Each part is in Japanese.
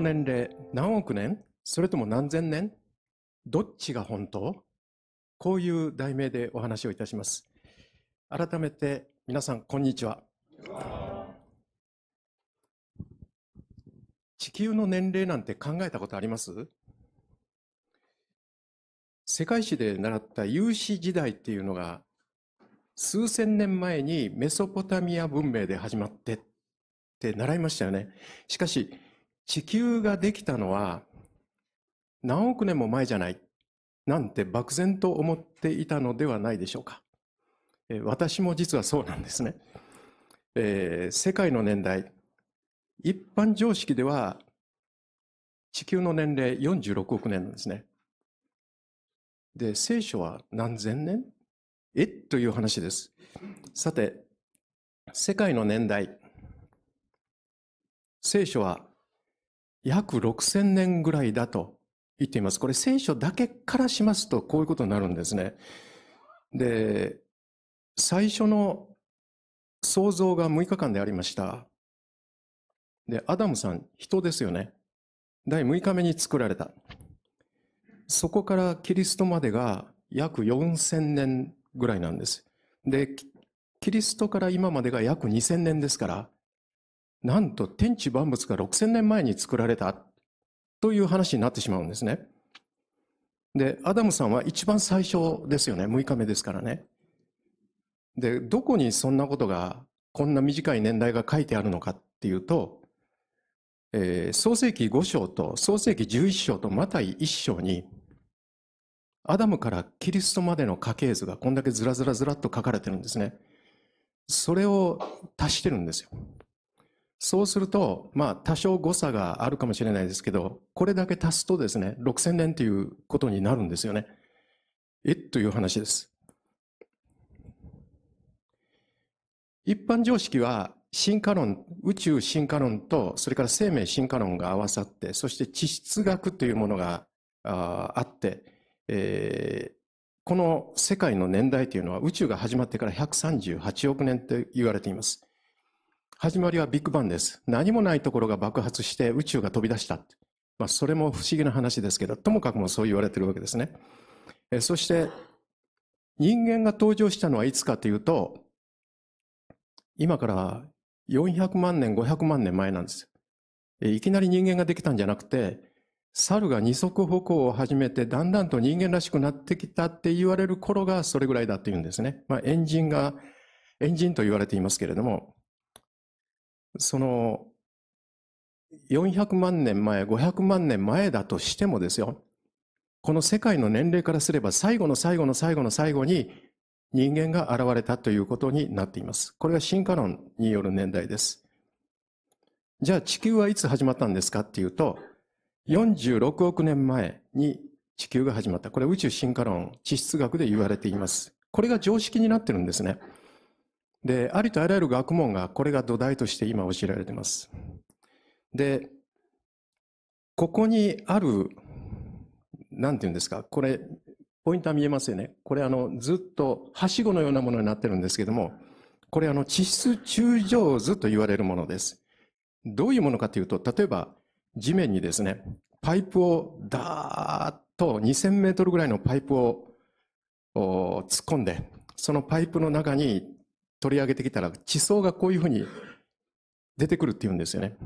の年齢何億年それとも何千年どっちが本当こういう題名でお話をいたします。改めて皆さん、こんにちは。地球の年齢なんて考えたことあります世界史で習った有史時代っていうのが数千年前にメソポタミア文明で始まってって習いましたよね。しかし、地球ができたのは何億年も前じゃない、なんて漠然と思っていたのではないでしょうか。え私も実はそうなんですね。えー、世界の年代、一般常識では地球の年齢46億年なんですね。で、聖書は何千年えという話です。さて、世界の年代、聖書は約6000年ぐらいだと言っています。これ聖書だけからしますとこういうことになるんですね。で、最初の想像が6日間でありました。で、アダムさん、人ですよね。第6日目に作られた。そこからキリストまでが約4000年ぐらいなんです。で、キリストから今までが約2000年ですから、なんと天地万物が6000年前に作られたという話になってしまうんですね。で、アダムさんは一番最初ですよね。6日目ですからね。で、どこにそんなことが、こんな短い年代が書いてあるのかっていうと、えー、創世紀5章と創世紀11章とマタイ1章に、アダムからキリストまでの家系図がこんだけずらずらずらっと書かれてるんですね。それを足してるんですよ。そうすると、まあ、多少誤差があるかもしれないですけど、これだけ足すとですね、6000年ということになるんですよね。えという話です。一般常識は、進化論、宇宙進化論と、それから生命進化論が合わさって、そして地質学というものがあって、えー、この世界の年代というのは宇宙が始まってから138億年と言われています。始まりはビッグバンです。何もないところが爆発して宇宙が飛び出した。まあ、それも不思議な話ですけど、ともかくもそう言われてるわけですね。えそして、人間が登場したのはいつかというと、今から400万年、500万年前なんですえ。いきなり人間ができたんじゃなくて、猿が二足歩行を始めて、だんだんと人間らしくなってきたって言われる頃がそれぐらいだっていうんですね。まあ、エンジンが、エンジンと言われていますけれども、その、400万年前、500万年前だとしてもですよ、この世界の年齢からすれば最後の最後の最後の最後に人間が現れたということになっています。これが進化論による年代です。じゃあ地球はいつ始まったんですかっていうと、46億年前に地球が始まった。これ宇宙進化論、地質学で言われています。これが常識になってるんですね。で、ありとあらゆる学問がこれが土台として今教えられています。で、ここにある、なんていうんですか、これ、ポイントは見えますよね。これあの、ずっとはしごのようなものになってるんですけども、これあの、地質中上図と言われるものです。どういうものかというと、例えば、地面にですね、パイプをだーっと2000メートルぐらいのパイプを突っ込んで、そのパイプの中に取り上げてきたら、地層がこういうふうに出てくるっていうんですよね。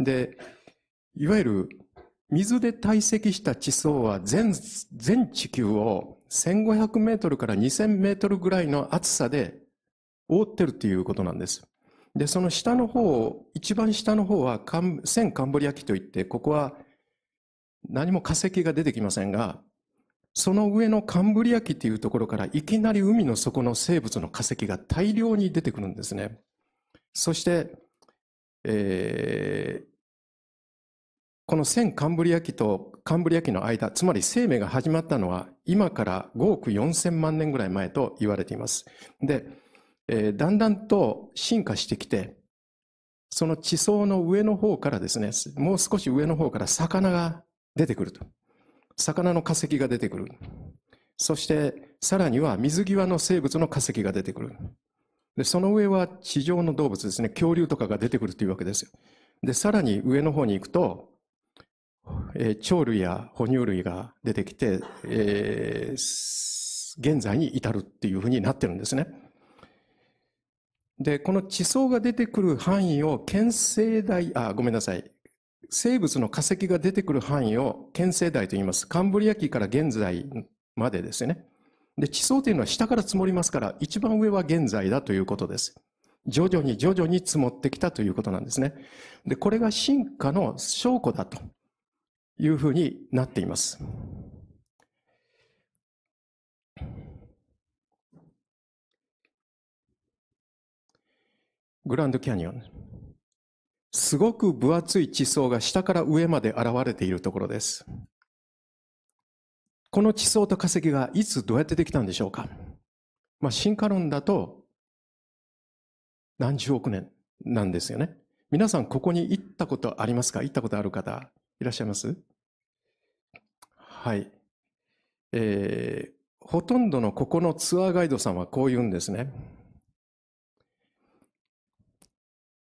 で、いわゆる水で堆積した地層は全、全地球を1500メートルから2000メートルぐらいの厚さで覆ってるっていうことなんです。で、その下の方、一番下の方は千センカンブリア紀といって、ここは何も化石が出てきませんが、その上のカンブリア紀っていうところからいきなり海の底の生物の化石が大量に出てくるんですね。そして、えー、この千カンブリア紀とカンブリア紀の間、つまり生命が始まったのは今から5億4000万年ぐらい前と言われています。で、えー、だんだんと進化してきて、その地層の上の方からですね、もう少し上の方から魚が出てくると。魚の化石が出てくる。そして、さらには水際の生物の化石が出てくる。で、その上は地上の動物ですね、恐竜とかが出てくるというわけですよ。で、さらに上の方に行くと、えー、鳥類や哺乳類が出てきて、えー、現在に至るっていうふうになってるんですね。で、この地層が出てくる範囲を県西大、あ、ごめんなさい。生物の化石が出てくる範囲を県世代と言います。カンブリア紀から現在までですね。で、地層というのは下から積もりますから、一番上は現在だということです。徐々に徐々に積もってきたということなんですね。で、これが進化の証拠だというふうになっています。グランドキャニオン。すごく分厚い地層が下から上まで現れているところです。この地層と化石がいつどうやってできたんでしょうかまあ、進化論だと何十億年なんですよね。皆さんここに行ったことありますか行ったことある方いらっしゃいますはい。えー、ほとんどのここのツアーガイドさんはこう言うんですね。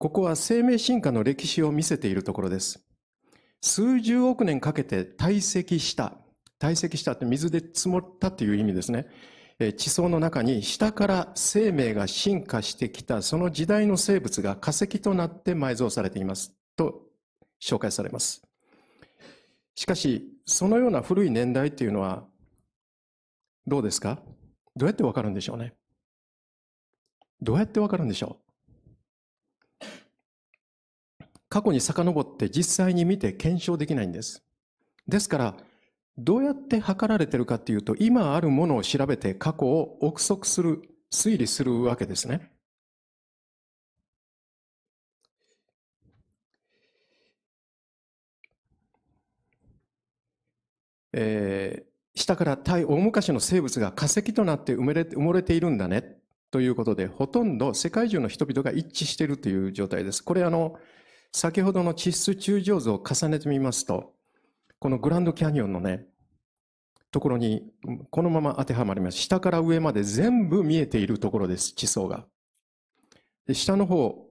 ここは生命進化の歴史を見せているところです。数十億年かけて堆積した。堆積したって水で積もったという意味ですね。地層の中に下から生命が進化してきたその時代の生物が化石となって埋蔵されていますと紹介されます。しかし、そのような古い年代っていうのはどうですかどうやってわかるんでしょうねどうやってわかるんでしょう過去に遡って実際に見て検証できないんです。ですから、どうやって測られてるかっていうと、今あるものを調べて過去を憶測する、推理するわけですね。えー、下から大昔の生物が化石となって埋めれ埋もれているんだねということで、ほとんど世界中の人々が一致しているという状態です。これあの、先ほどの地質柱状図を重ねてみますと、このグランドキャニオンのね、ところに、このまま当てはまります。下から上まで全部見えているところです、地層が。で下の方、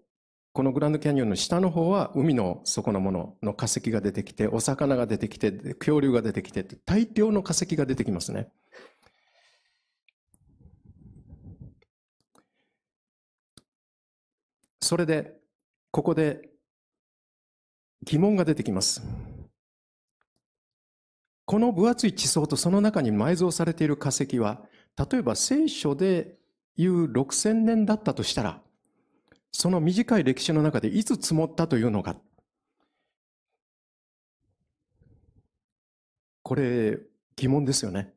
このグランドキャニオンの下の方は海の底のものの化石が出てきて、お魚が出てきて、恐竜が出てきて、大量の化石が出てきますね。それで、ここで疑問が出てきます。この分厚い地層とその中に埋蔵されている化石は、例えば聖書でいう6000年だったとしたら、その短い歴史の中でいつ積もったというのか。これ、疑問ですよね。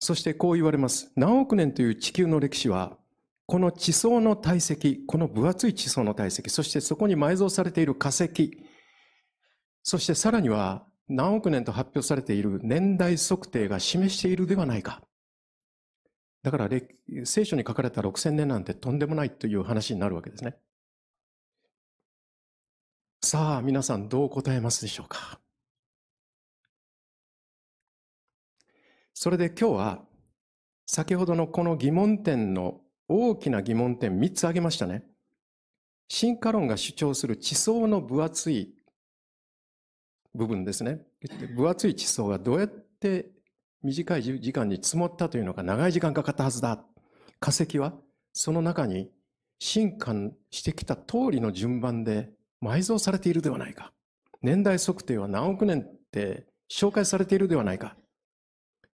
そしてこう言われます。何億年という地球の歴史は、この地層の体積、この分厚い地層の体積、そしてそこに埋蔵されている化石、そしてさらには何億年と発表されている年代測定が示しているではないか。だから聖書に書かれた6000年なんてとんでもないという話になるわけですね。さあ、皆さんどう答えますでしょうか。それで今日は、先ほどのこの疑問点の大きな疑問点3つ挙げましたね。進化論が主張する地層の分厚い部分ですね。分厚い地層がどうやって短い時間に積もったというのか長い時間かかったはずだ。化石はその中に進化してきた通りの順番で埋蔵されているではないか。年代測定は何億年って紹介されているではないか。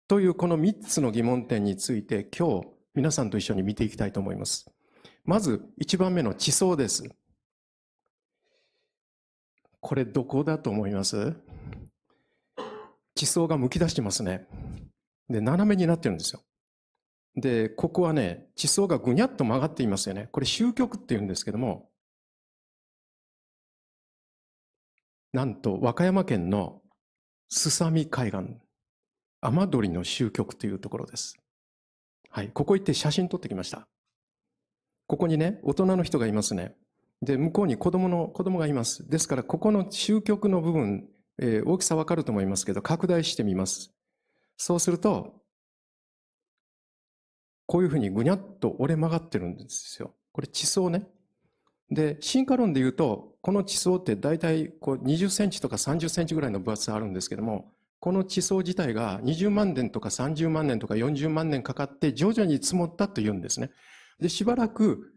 というこの3つの疑問点について今日皆さんと一緒に見ていきたいと思います。まず、一番目の地層です。これ、どこだと思います地層がむき出してますね。で、斜めになってるんですよ。で、ここはね、地層がぐにゃっと曲がっていますよね。これ、終局って言うんですけども、なんと、和歌山県のすさみ海岸、雨どりの終局というところです。はい、ここ行って写真撮ってきました。ここにね、大人の人がいますね。で、向こうに子供の、子供がいます。ですから、ここの終局の部分、えー、大きさわかると思いますけど、拡大してみます。そうすると、こういうふうにぐにゃっと折れ曲がってるんですよ。これ地層ね。で、進化論で言うと、この地層って大体こう20センチとか30センチぐらいの分厚さあるんですけども、この地層自体が20万年とか30万年とか40万年かかって徐々に積もったというんですね。で、しばらく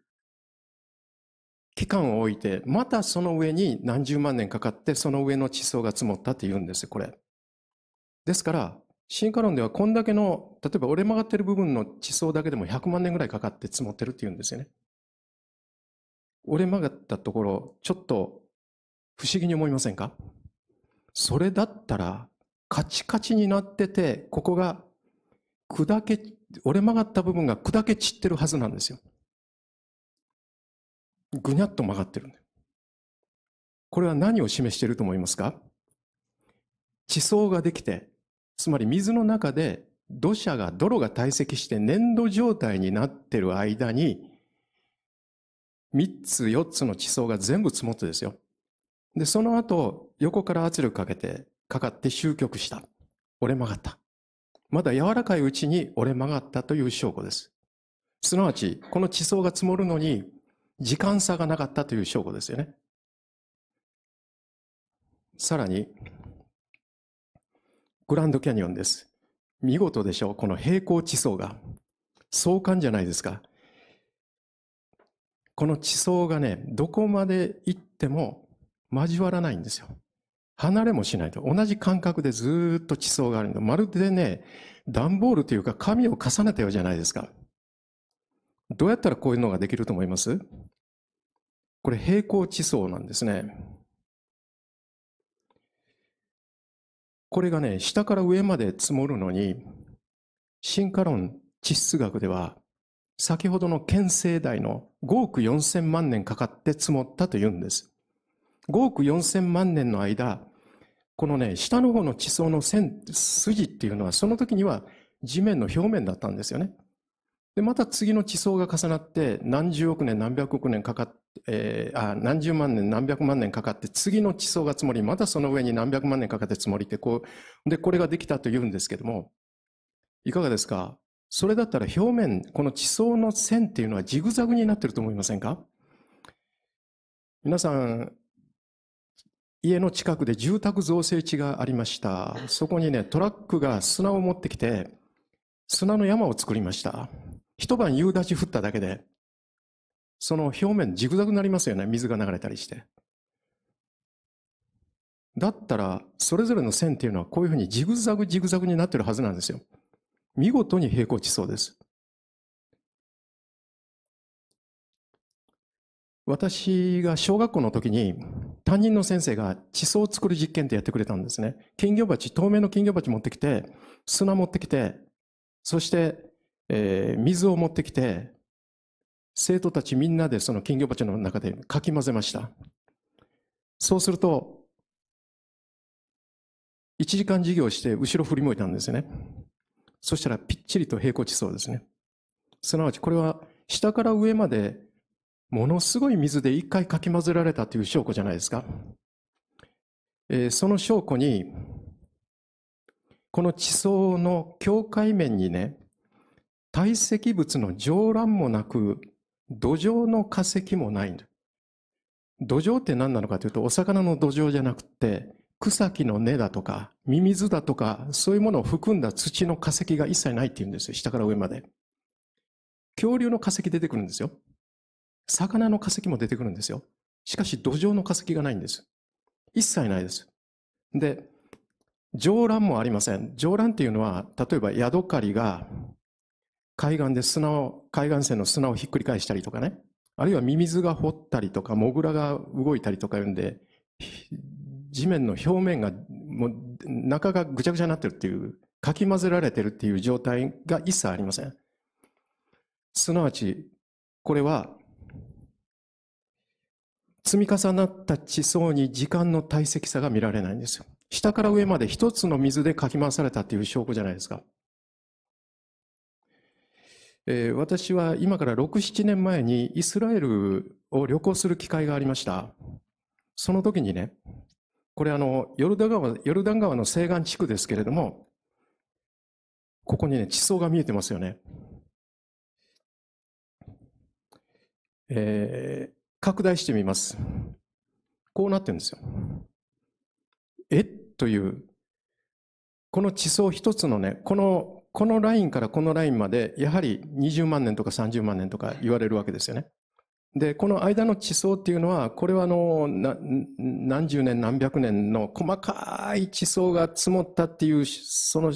期間を置いて、またその上に何十万年かかって、その上の地層が積もったって言うんです、これ。ですから、進化論ではこんだけの、例えば折れ曲がってる部分の地層だけでも100万年ぐらいかかって積もってるって言うんですよね。折れ曲がったところ、ちょっと不思議に思いませんかそれだったら、カチカチになってて、ここが砕け、折れ曲がった部分が砕け散ってるはずなんですよ。ぐにゃっと曲がってるんだこれは何を示していると思いますか地層ができて、つまり水の中で土砂が、泥が堆積して粘土状態になってる間に、3つ4つの地層が全部積もってですよ。で、その後、横から圧力かけて、かかって終局した。折れ曲がった。まだ柔らかいうちに折れ曲がったという証拠です。すなわち、この地層が積もるのに時間差がなかったという証拠ですよね。さらに、グランドキャニオンです。見事でしょう、この平行地層が。相関じゃないですか。この地層がね、どこまで行っても交わらないんですよ。離れもしないと。同じ感覚でずっと地層があるんだ。まるでね、段ボールというか紙を重ねたようじゃないですか。どうやったらこういうのができると思いますこれ平行地層なんですね。これがね、下から上まで積もるのに、進化論地質学では、先ほどの県世代の5億4千万年かかって積もったというんです。5億4千万年の間、このね、下の方の地層の線、筋っていうのは、その時には地面の表面だったんですよね。で、また次の地層が重なって、何十億年、何百億年かかって、えー、あ何十万年、何百万年かかって、次の地層が積もり、またその上に何百万年かかって積もりって、こう、で、これができたと言うんですけども、いかがですかそれだったら表面、この地層の線っていうのはジグザグになってると思いませんか皆さん、家の近くで住宅造成地がありました。そこにね、トラックが砂を持ってきて、砂の山を作りました。一晩夕立降っただけで、その表面ジグザグになりますよね。水が流れたりして。だったら、それぞれの線っていうのはこういうふうにジグザグジグザグになってるはずなんですよ。見事に平行地層です。私が小学校の時に、担任の先生が地層を作る実験ってやってくれたんですね。金魚鉢、透明の金魚鉢持ってきて、砂持ってきて、そして、えー、水を持ってきて、生徒たちみんなでその金魚鉢の中でかき混ぜました。そうすると、1時間授業して後ろ振り向いたんですね。そしたらぴっちりと平行地層ですね。すなわちこれは下から上までものすごい水で一回かき混ぜられたという証拠じゃないですか。えー、その証拠に、この地層の境界面にね、堆積物の上乱もなく、土壌の化石もないんだ。土壌って何なのかというと、お魚の土壌じゃなくて、草木の根だとか、ミミズだとか、そういうものを含んだ土の化石が一切ないって言うんですよ。下から上まで。恐竜の化石出てくるんですよ。魚の化石も出てくるんですよ。しかし土壌の化石がないんです。一切ないです。で、上卵もありません。上卵っていうのは、例えばヤドカリが海岸で砂を、海岸線の砂をひっくり返したりとかね、あるいはミミズが掘ったりとか、モグラが動いたりとかいうんで、地面の表面が、もう中がぐちゃぐちゃになってるっていう、かき混ぜられてるっていう状態が一切ありません。すなわち、これは積み重なった地層に時間の堆積さが見られないんですよ。下から上まで一つの水でかき回されたという証拠じゃないですか。えー、私は今から6、7年前にイスラエルを旅行する機会がありました。その時にね、これあの、ヨルダン川、ヨルダン川の西岸地区ですけれども、ここにね、地層が見えてますよね。えー、拡大してみます。こうなってるんですよ。えという、この地層一つのね、この、このラインからこのラインまで、やはり20万年とか30万年とか言われるわけですよね。で、この間の地層っていうのは、これはあの、何十年何百年の細かい地層が積もったっていう、その、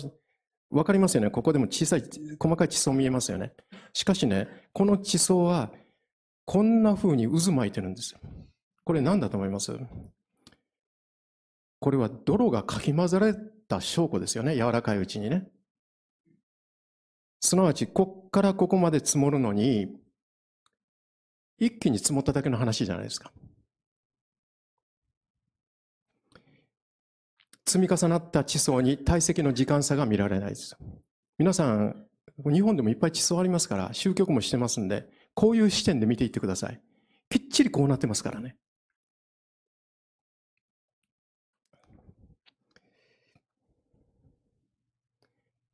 わかりますよね。ここでも小さい、細かい地層見えますよね。しかしね、この地層はこんな風に渦巻いてるんです。これ何だと思いますこれは泥がかき混ぜられた証拠ですよね。柔らかいうちにね。すなわち、こっからここまで積もるのに、一気に積もっただけの話じゃないですか。積み重なった地層に体積の時間差が見られないです。皆さん、日本でもいっぱい地層ありますから、集局もしてますんで、こういう視点で見ていってください。きっちりこうなってますからね。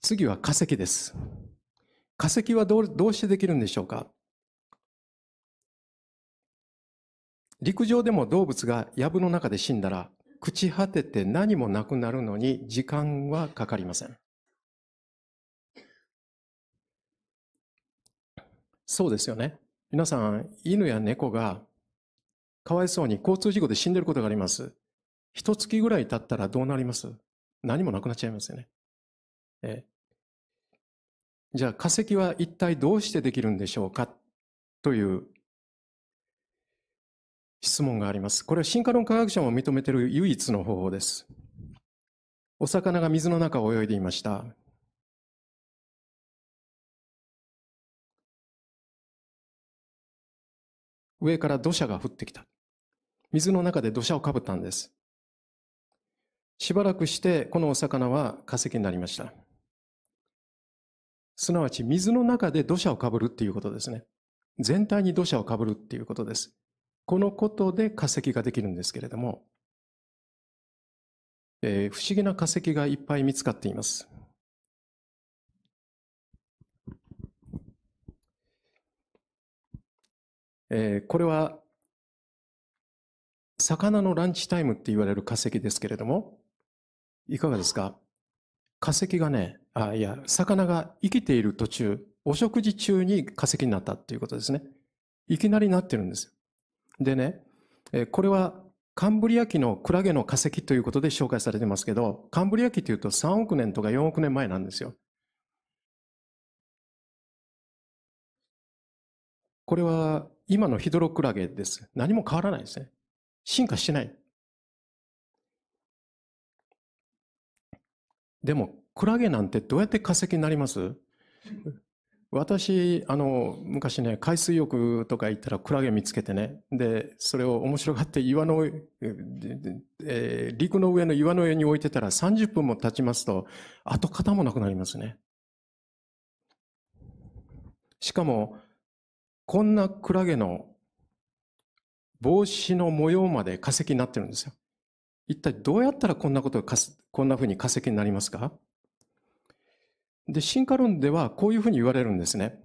次は化石です。化石はどうどうしてできるんでしょうか陸上でも動物が藪の中で死んだら朽ち果てて何もなくなるのに時間はかかりません。そうですよね。皆さん、犬や猫が、かわいそうに交通事故で死んでることがあります。一月ぐらい経ったらどうなります何もなくなっちゃいますよね。えじゃあ化石は一体どうしてできるんでしょうかという質問があります。これは進化論科学者も認めている唯一の方法です。お魚が水の中を泳いでいました。上から土砂が降ってきた。水の中で土砂をかぶったんです。しばらくしてこのお魚は化石になりました。すなわち水の中で土砂をかぶるっていうことですね。全体に土砂をかぶるっていうことです。このことで化石ができるんですけれども、えー、不思議な化石がいっぱい見つかっています。えー、これは、魚のランチタイムって言われる化石ですけれども、いかがですか化石がね、あ、いや、魚が生きている途中、お食事中に化石になったっていうことですね。いきなりなってるんですよ。でね、えこれはカンブリア紀のクラゲの化石ということで紹介されてますけど、カンブリア紀というと3億年とか4億年前なんですよ。これは今のヒドロクラゲです。何も変わらないですね。進化してない。でも、クラゲなんてどうやって化石になります私、あの、昔ね、海水浴とか行ったらクラゲ見つけてね、で、それを面白がって岩の、えー、陸の上の岩の上に置いてたら30分も経ちますと、跡形もなくなりますね。しかも、こんなクラゲの帽子の模様まで化石になってるんですよ。一体どうやったらこんなことがこんなふうに化石になりますかで、進化論ではこういうふうに言われるんですね。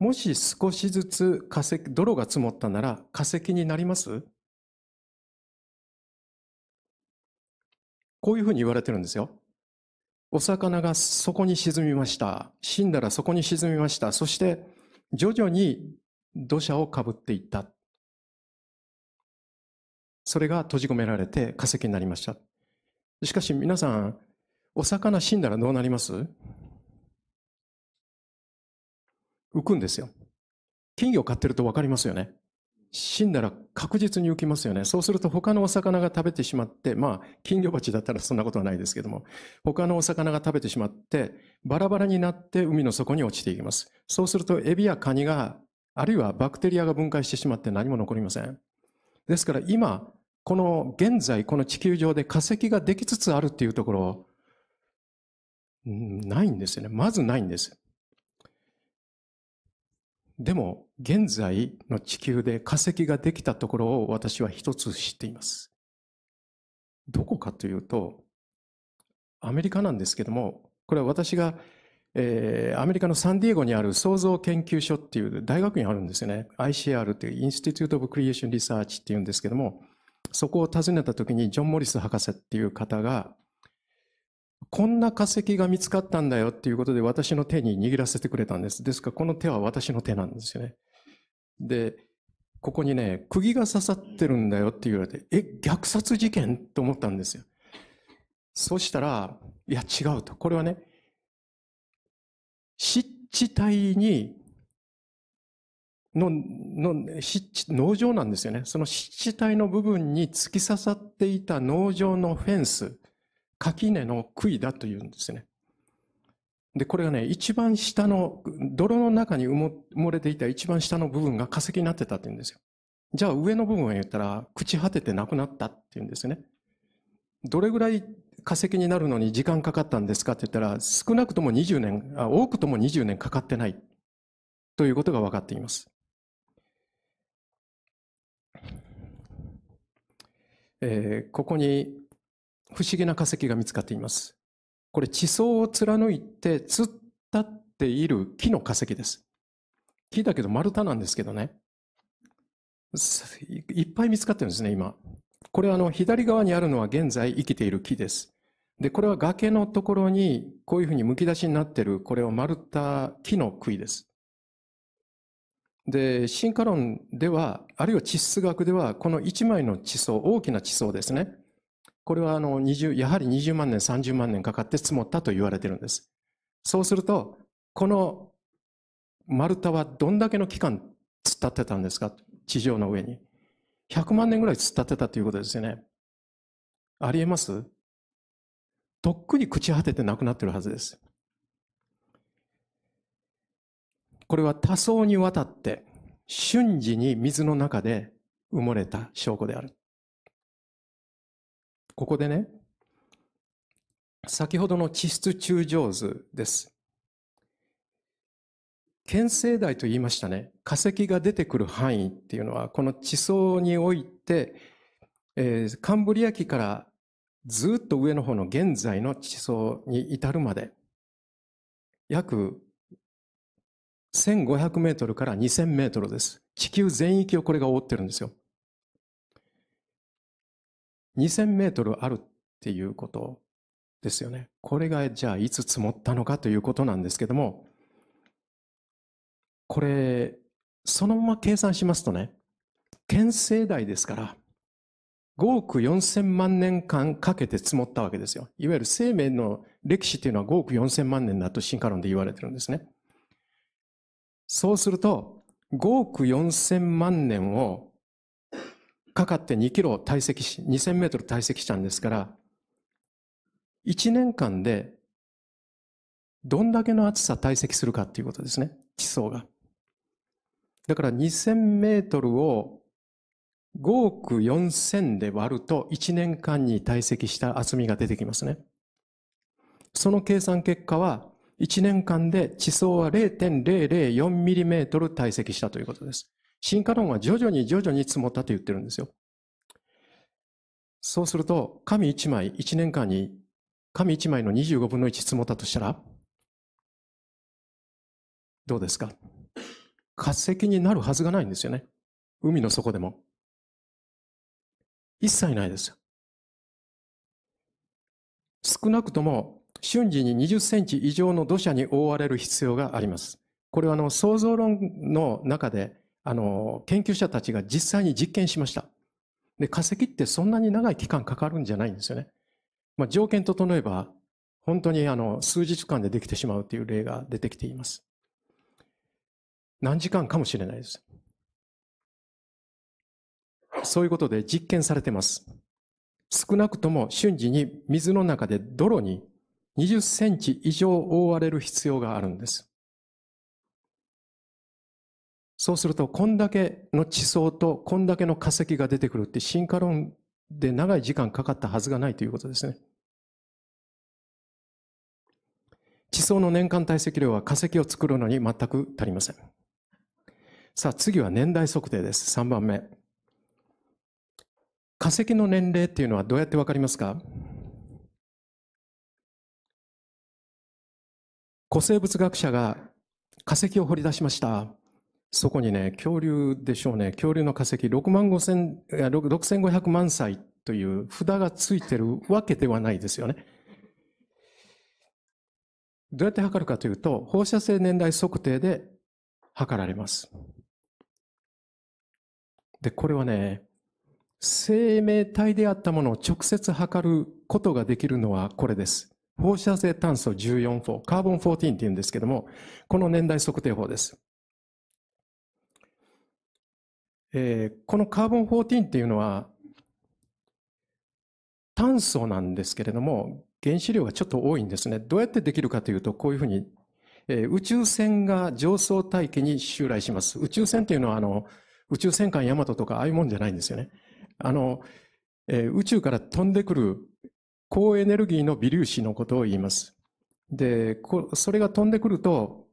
もし少しずつ化石、泥が積もったなら化石になりますこういうふうに言われてるんですよ。お魚がそこに沈みました。死んだらそこに沈みました。そして徐々に土砂をかぶっていった。それが閉じ込められて化石になりました。しかし皆さん、お魚死んだらどうなります浮くんですよ。金魚を飼ってると分かりますよね。死んだら確実に浮きますよね。そうすると他のお魚が食べてしまって、まあ、金魚鉢だったらそんなことはないですけども、他のお魚が食べてしまって、バラバラになって海の底に落ちていきます。そうするとエビやカニがあるいはバクテリアが分解してしまって何も残りません。ですから今、この現在、この地球上で化石ができつつあるっていうところ、ないんですよね。まずないんです。でも、現在の地球で化石ができたところを私は一つ知っています。どこかというと、アメリカなんですけども、これは私がえー、アメリカのサンディエゴにある創造研究所っていう大学にあるんですよね。ICR っていうインスティテュートオブクリエーションリサーチっていうんですけども、そこを訪ねた時にジョン・モリス博士っていう方が、こんな化石が見つかったんだよっていうことで私の手に握らせてくれたんです。ですからこの手は私の手なんですよね。で、ここにね、釘が刺さってるんだよって言われて、え、虐殺事件と思ったんですよ。そしたら、いや違うと。これはね、湿地帯に、の、の、湿地、農場なんですよね。その湿地帯の部分に突き刺さっていた農場のフェンス、垣根の杭だというんですね。で、これがね、一番下の、泥の中に埋もれていた一番下の部分が化石になってたって言うんですよ。じゃあ上の部分を言ったら、朽ち果ててなくなったって言うんですね。どれぐらい化石になるのに時間かかったんですかって言ったら、少なくとも20年、多くとも20年かかってない。ということが分かっています。えー、ここに不思議な化石が見つかっています。これ地層を貫いて突っ立っている木の化石です。木だけど丸太なんですけどね。いっぱい見つかってるんですね、今。これあの左側にあるのは現在生きている木です。で、これは崖のところに、こういうふうにむき出しになっている、これを丸太木の杭です。で、進化論では、あるいは地質学では、この一枚の地層、大きな地層ですね。これはあの二十、やはり20万年、30万年かかって積もったと言われてるんです。そうすると、この丸太はどんだけの期間突っ立ってたんですか地上の上に。100万年ぐらい突っ立ってたということですよね。ありえますとっくに朽ち果ててなくなってるはずです。これは多層にわたって瞬時に水の中で埋もれた証拠である。ここでね、先ほどの地質中上図です。県生代と言いましたね。化石が出てくる範囲っていうのは、この地層において、えー、カンブリア紀からずっと上の方の現在の地層に至るまで、約1500メートルから2000メートルです。地球全域をこれが覆ってるんですよ。2000メートルあるっていうことですよね。これがじゃあいつ積もったのかということなんですけども、これ、そのまま計算しますとね、県世代ですから、5億4千万年間かけて積もったわけですよ。いわゆる生命の歴史というのは5億4千万年だと進化論で言われてるんですね。そうすると、5億4千万年をかかって2キロ堆積し、2千メートル堆積したんですから、1年間でどんだけの厚さ堆積するかっていうことですね。地層が。だから2000メートルを5億4千で割ると1年間に堆積した厚みが出てきますね。その計算結果は1年間で地層は0 0 0 4トル堆積したということです。進化論は徐々に徐々に積もったと言ってるんですよ。そうすると、紙1枚1年間に、紙1枚の25分の1積もったとしたら、どうですか化石になるはずがないんですよね。海の底でも。一切ないです。少なくとも瞬時に20センチ以上の土砂に覆われる必要があります。これはあの論の中であの研究者たちが実際に実験しました。で、化石ってそんなに長い期間かかるんじゃないんですよね。まあ、条件整えば本当にあの数日間でできてしまうという例が出てきています。何時間かもしれないです。そういうことで実験されてます。少なくとも瞬時に水の中で泥に20センチ以上覆われる必要があるんです。そうすると、こんだけの地層とこんだけの化石が出てくるって進化論で長い時間かかったはずがないということですね。地層の年間堆積量は化石を作るのに全く足りません。さあ次は年代測定です。3番目。化石の年齢っていうのはどうやって分かりますか古生物学者が化石を掘り出しました。そこにね、恐竜でしょうね、恐竜の化石6万5千、6500万歳という札がついてるわけではないですよね。どうやって測るかというと、放射性年代測定で測られます。で、これはね、生命体であったものを直接測ることができるのはこれです。放射性炭素14法、カーボン14って言うんですけども、この年代測定法です。えー、このカーボン14っていうのは、炭素なんですけれども、原子量がちょっと多いんですね。どうやってできるかというと、こういうふうに、えー、宇宙船が上層大気に襲来します。宇宙船っていうのは、あの、宇宙戦艦ヤマトとかああいうもんじゃないんですよね。あの、えー、宇宙から飛んでくる高エネルギーの微粒子のことを言います。で、それが飛んでくると、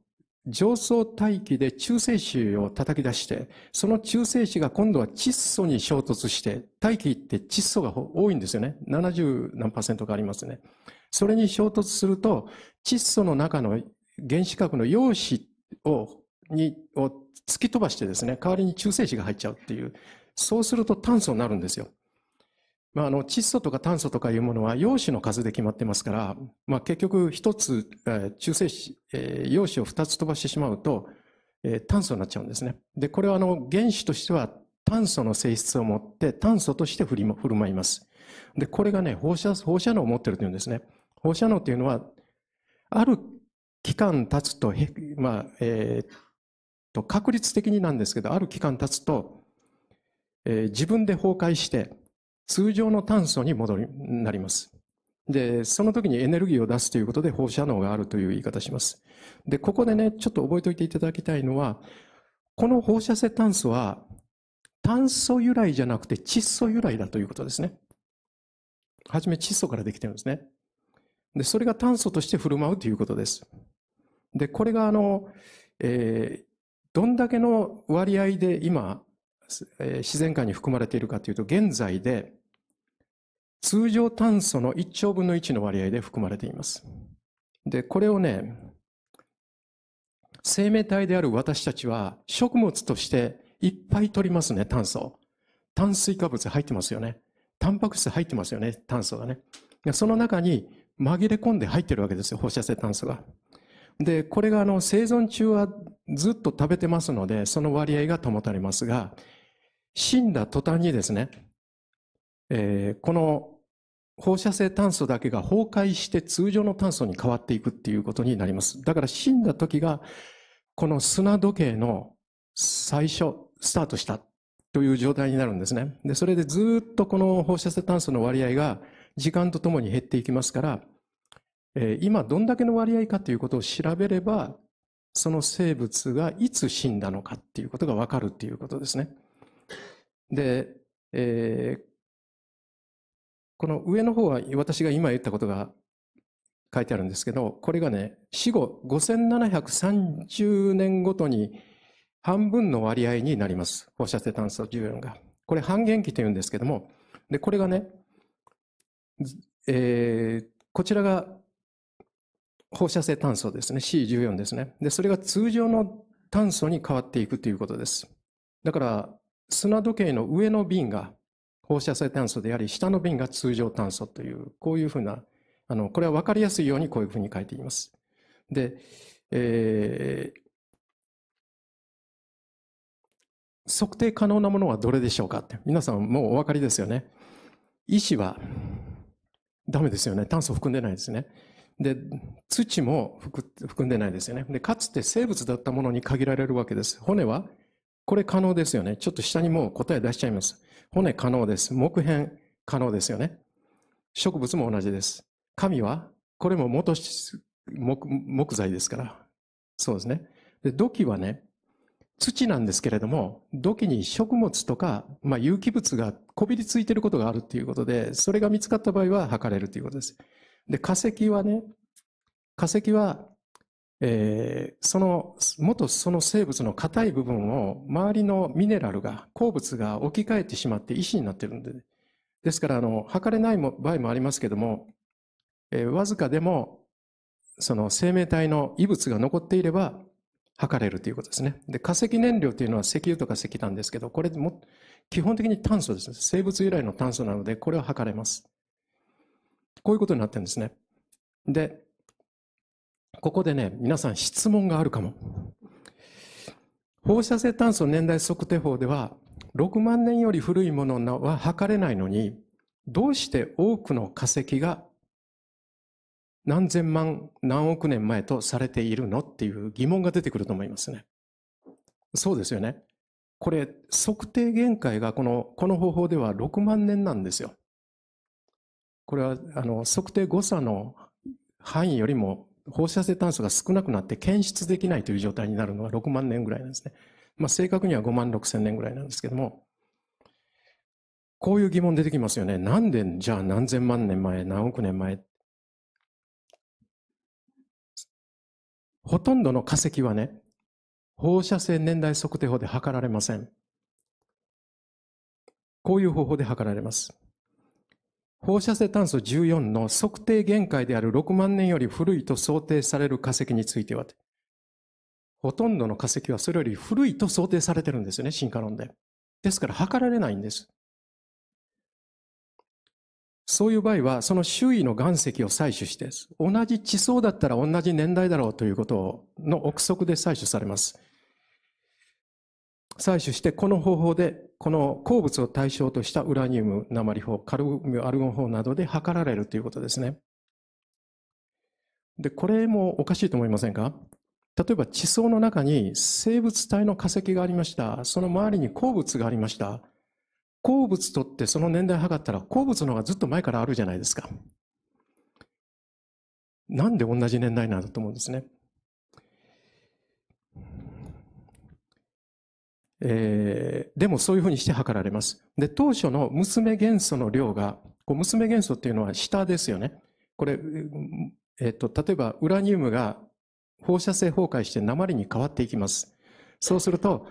上層大気で中性子を叩き出して、その中性子が今度は窒素に衝突して、大気って窒素が多いんですよね。70何パーセントかありますね。それに衝突すると、窒素の中の原子核の陽子を、に、を突き飛ばしてですね、代わりに中性子が入っちゃうっていう、そうすると炭素になるんですよ。まあ、あの窒素とか炭素とかいうものは陽子の数で決まってますから、まあ、結局一つ、えー、中性子、えー、陽子を二つ飛ばしてしまうと、えー、炭素になっちゃうんですね。で、これはあの原子としては炭素の性質を持って炭素として振り、振る舞います。で、これがね、放射、放射能を持ってるというんですね。放射能というのは、ある期間経つと、まあ、えー、と、確率的になんですけど、ある期間経つと、えー、自分で崩壊して通常の炭素に戻り、なります。で、その時にエネルギーを出すということで放射能があるという言い方します。で、ここでね、ちょっと覚えておいていただきたいのは、この放射性炭素は炭素由来じゃなくて窒素由来だということですね。はじめ窒素からできてるんですね。で、それが炭素として振る舞うということです。で、これがあの、えー、どんだけの割合で今、自然界に含まれているかというと、現在で通常炭素の1兆分の1の割合で含まれています。で、これをね、生命体である私たちは食物としていっぱい取りますね、炭素。炭水化物入ってますよね。タンパク質入ってますよね、炭素がね。その中に紛れ込んで入ってるわけですよ、放射性炭素が。で、これがあの生存中はずっと食べてますので、その割合が保たれますが、死んだ途端にですね、えー、この放射性炭素だけが崩壊して通常の炭素に変わっていくっていうことになります。だから死んだ時が、この砂時計の最初、スタートしたという状態になるんですね。で、それでずっとこの放射性炭素の割合が時間とともに減っていきますから、えー、今どんだけの割合かということを調べれば、その生物がいつ死んだのかっていうことがわかるっていうことですね。で、えー、この上の方は私が今言ったことが書いてあるんですけど、これがね、死後5730年ごとに半分の割合になります。放射性炭素14が。これ半減期というんですけども、で、これがね、えー、こちらが放射性炭素ですね。C14 ですね。で、それが通常の炭素に変わっていくということです。だから、砂時計の上の瓶が放射性炭素であり、下の瓶が通常炭素という、こういうふうな、あの、これは分かりやすいようにこういうふうに書いています。で、えー、測定可能なものはどれでしょうかって。皆さんもうお分かりですよね。医師はダメですよね。炭素含んでないですね。で、土も含んでないですよね。で、かつて生物だったものに限られるわけです。骨はこれ可能ですよね。ちょっと下にもう答え出しちゃいます。骨可能です。木片可能ですよね。植物も同じです。神は、これも元木木材ですから。そうですね。で、土器はね、土なんですけれども、土器に食物とか、まあ、有機物がこびりついていることがあるということで、それが見つかった場合は測れるということです。で、化石はね、化石は、えー、その、元その生物の硬い部分を周りのミネラルが、鉱物が置き換えてしまって石になってるんで、ですから、あの、測れない場合もありますけども、えー、わずかでも、その生命体の異物が残っていれば、測れるということですね。で、化石燃料というのは石油とか石炭ですけど、これも、基本的に炭素です。生物由来の炭素なので、これは測れます。こういうことになってるんですね。で、ここでね、皆さん質問があるかも。放射性炭素年代測定法では、6万年より古いものは測れないのに、どうして多くの化石が何千万、何億年前とされているのっていう疑問が出てくると思いますね。そうですよね。これ、測定限界がこの、この方法では6万年なんですよ。これはあの測定誤差の範囲よりも放射性炭素が少なくなって検出できないという状態になるのは6万年ぐらいなんですね。まあ、正確には5万6千年ぐらいなんですけども、こういう疑問出てきますよね。なんでじゃあ何千万年前、何億年前。ほとんどの化石はね、放射性年代測定法で測られません。こういう方法で測られます。放射性炭素14の測定限界である6万年より古いと想定される化石については、ほとんどの化石はそれより古いと想定されてるんですよね、進化論で。ですから測られないんです。そういう場合は、その周囲の岩石を採取して、同じ地層だったら同じ年代だろうということの憶測で採取されます。採取して、この方法でこの鉱物を対象としたウラニウム、鉛法、カルミアルゴン法などで測られるということですね。で、これもおかしいと思いませんか例えば地層の中に生物体の化石がありました。その周りに鉱物がありました。鉱物とってその年代測ったら鉱物の方がずっと前からあるじゃないですか。なんで同じ年代なんだと思うんですね。えー、でもそういうふうにして測られます。で、当初の娘元素の量が、こう娘元素っていうのは下ですよね。これ、えっ、ー、と、例えばウラニウムが放射性崩壊して鉛に変わっていきます。そうすると、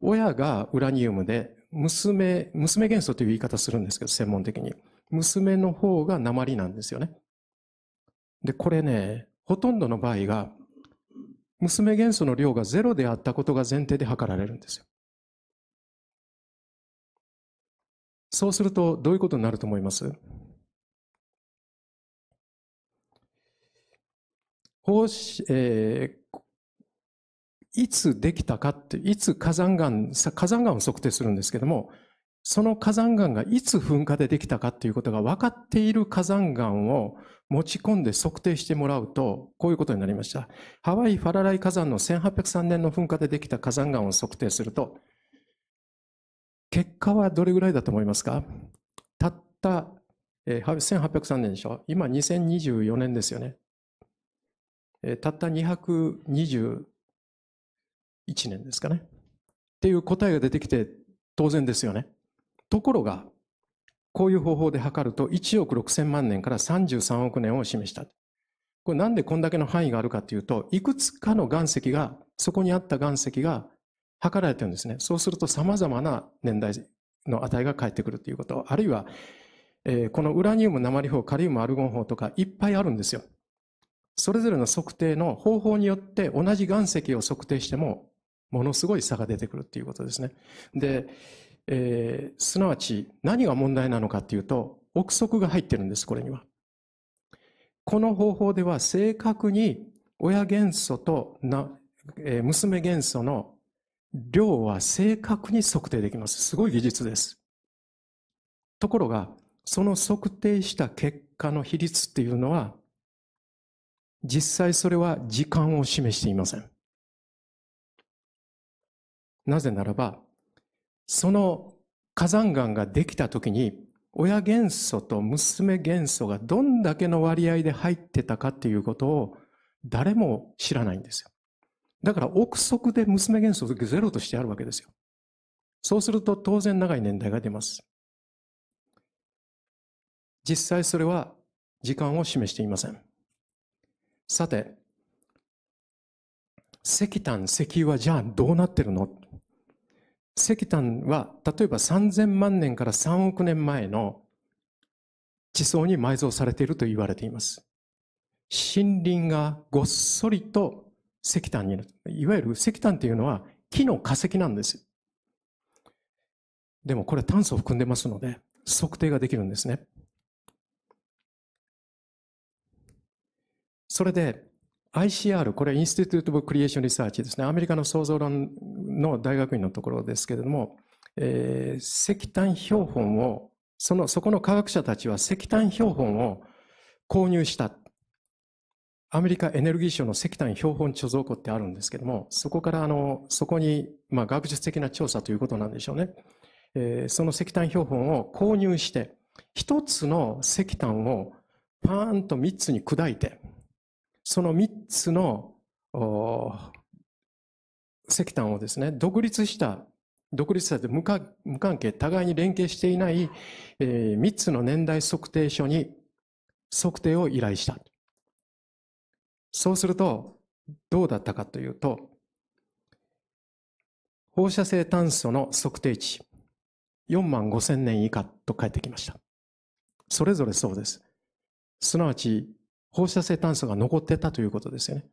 親がウラニウムで、娘、娘元素という言い方するんですけど、専門的に。娘の方が鉛なんですよね。で、これね、ほとんどの場合が、娘元素の量がゼロであったことが前提で測られるんですよ。そうするとどういうことになると思いますし、えー、いつできたかって、いつ火山岩、火山岩を測定するんですけども、その火山岩がいつ噴火でできたかっていうことが分かっている火山岩を持ち込んで測定してもらうと、こういうことになりました。ハワイ・ファラライ火山の1803年の噴火でできた火山岩を測定すると、結果はどれぐらいだと思いますかたった、えー、1803年でしょ今2024年ですよね。えー、たった221年ですかね。っていう答えが出てきて当然ですよね。ところが、こういう方法で測ると1億6000万年から33億年を示した。これなんでこんだけの範囲があるかというと、いくつかの岩石が、そこにあった岩石が測られてるんですね。そうすると様々な年代の値が返ってくるということ。あるいは、えー、このウラニウム、鉛法、カリウム、アルゴン法とかいっぱいあるんですよ。それぞれの測定の方法によって同じ岩石を測定してもものすごい差が出てくるっていうことですね。で、えー、すなわち何が問題なのかっていうと、憶測が入ってるんです、これには。この方法では正確に親元素とな、えー、娘元素の量は正確に測定できます。すごい技術です。ところが、その測定した結果の比率っていうのは、実際それは時間を示していません。なぜならば、その火山岩ができた時に、親元素と娘元素がどんだけの割合で入ってたかっていうことを誰も知らないんですよ。だから憶測で娘元素をゼロとしてあるわけですよ。そうすると当然長い年代が出ます。実際それは時間を示していません。さて、石炭、石油はじゃあどうなってるの石炭は例えば3000万年から3億年前の地層に埋蔵されていると言われています。森林がごっそりと石炭になる。いわゆる石炭っていうのは木の化石なんですでもこれ炭素を含んでますので測定ができるんですね。それで ICR、これインスティテュート・ a t クリエーション・リサーチですね。アメリカの創造論の大学院のところですけれども、えー、石炭標本を、その、そこの科学者たちは石炭標本を購入した。アメリカエネルギー省の石炭標本貯蔵庫ってあるんですけども、そこからあの、そこに、まあ、学術的な調査ということなんでしょうね。えー、その石炭標本を購入して、一つの石炭をパーンと三つに砕いて、その三つの、石炭をですね、独立した、独立した無無関係、互いに連携していない、えー、3つの年代測定所に測定を依頼した。そうすると、どうだったかというと、放射性炭素の測定値、4万5千年以下と書いてきました。それぞれそうです。すなわち、放射性炭素が残ってたということですよね。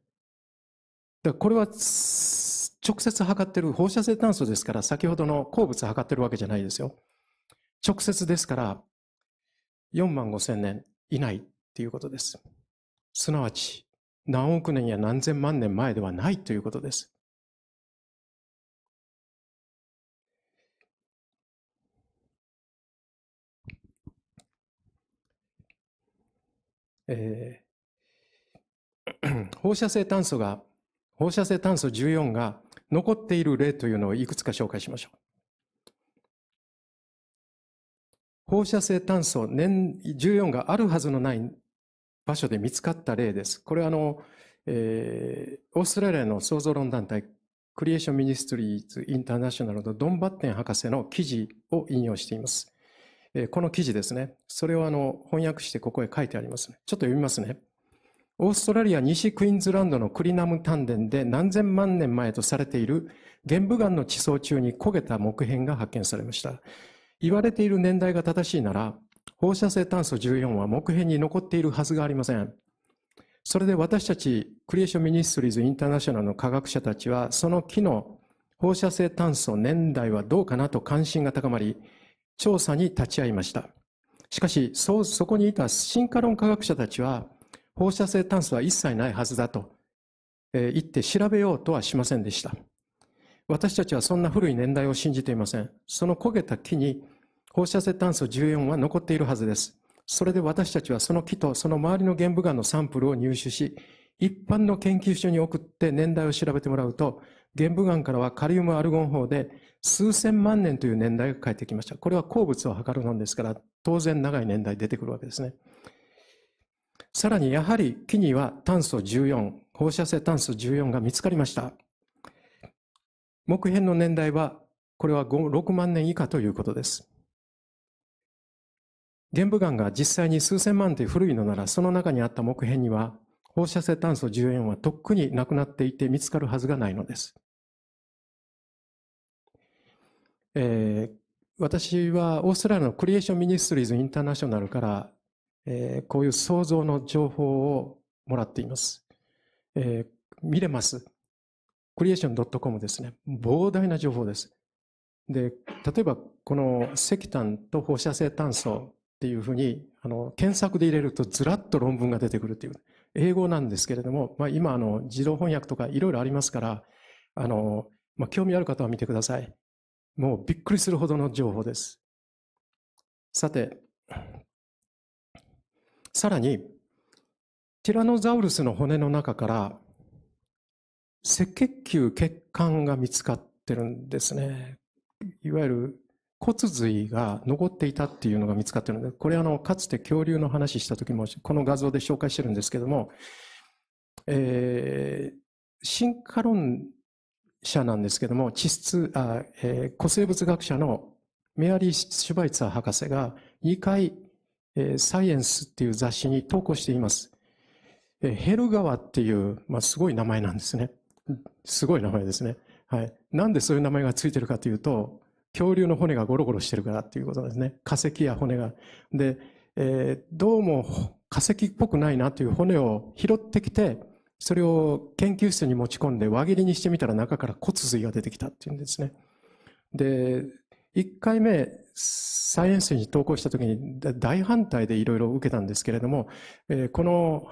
だこれは、直接測ってる放射性炭素ですから、先ほどの鉱物測ってるわけじゃないですよ。直接ですから、4万5千年以内っていうことです。すなわち、何億年や何千万年前ではないということです。えー、放射性炭素が、放射性炭素14が残っている例というのをいくつか紹介しましょう。放射性炭素年14があるはずのない場所で見つかった例です。これはあの、えー、オーストラリアの創造論団体、クリエーション・ミニストリーズ・インターナショナルのドン・バッテン博士の記事を引用しています。えー、この記事ですね。それをあの翻訳してここへ書いてあります、ね。ちょっと読みますね。オーストラリア西クイーンズランドのクリナム丹田で何千万年前とされている玄武岩の地層中に焦げた木片が発見されました。言われている年代が正しいなら、放射性炭素14は木片に残っているはずがありません。それで私たち、クリエーションミニストリーズインターナショナルの科学者たちは、その木の放射性炭素年代はどうかなと関心が高まり、調査に立ち会いました。しかし、そ、そこにいた進化論科学者たちは、放射性炭素は一切ないはずだと、えー、言って調べようとはしませんでした。私たちはそんな古い年代を信じていません。その焦げた木に放射性炭素14は残っているはずです。それで私たちはその木とその周りの玄武岩のサンプルを入手し、一般の研究所に送って年代を調べてもらうと、玄武岩からはカリウムアルゴン法で数千万年という年代が返ってきました。これは鉱物を測るものですから、当然長い年代出てくるわけですね。さらにやはり木には炭素14、放射性炭素14が見つかりました。木片の年代は、これは6万年以下ということです。玄武岩が実際に数千万という古いのなら、その中にあった木片には、放射性炭素1円はとっくになくなっていて見つかるはずがないのです。えー、私はオーストラリアのクリエーションミニストリーズインターナショナルから、えー、こういう想像の情報をもらっています。えー、見れます。クリエーション .com ですね。膨大な情報です。で、例えばこの石炭と放射性炭素っていうふうに、あの、検索で入れるとずらっと論文が出てくるっていう。英語なんですけれども、まあ、今、あの、自動翻訳とかいろいろありますから、あの、まあ、興味ある方は見てください。もうびっくりするほどの情報です。さて、さらに、ティラノザウルスの骨の中から、赤血球血管が見つかってるんですね。いわゆる骨髄が残っていたっていうのが見つかってるので、これあの、かつて恐竜の話した時も、この画像で紹介してるんですけども、えー、進化論者なんですけども、地質、あえー、古生物学者のメアリー・シュバイツァー博士が2回、えー、サイエンスっていう雑誌に投稿しています。えー、ヘル川っていう、まあ、すごい名前なんですね。すごい名前ですね。はい。なんでそういう名前がついてるかというと、恐竜の骨がゴロゴロしてるからっていうことですね。化石や骨が。で、えー、どうも化石っぽくないなという骨を拾ってきて、それを研究室に持ち込んで輪切りにしてみたら中から骨髄が出てきたっていうんですね。で、1回目、サイエンスに投稿した時に大反対でいろいろ受けたんですけれども、えー、この、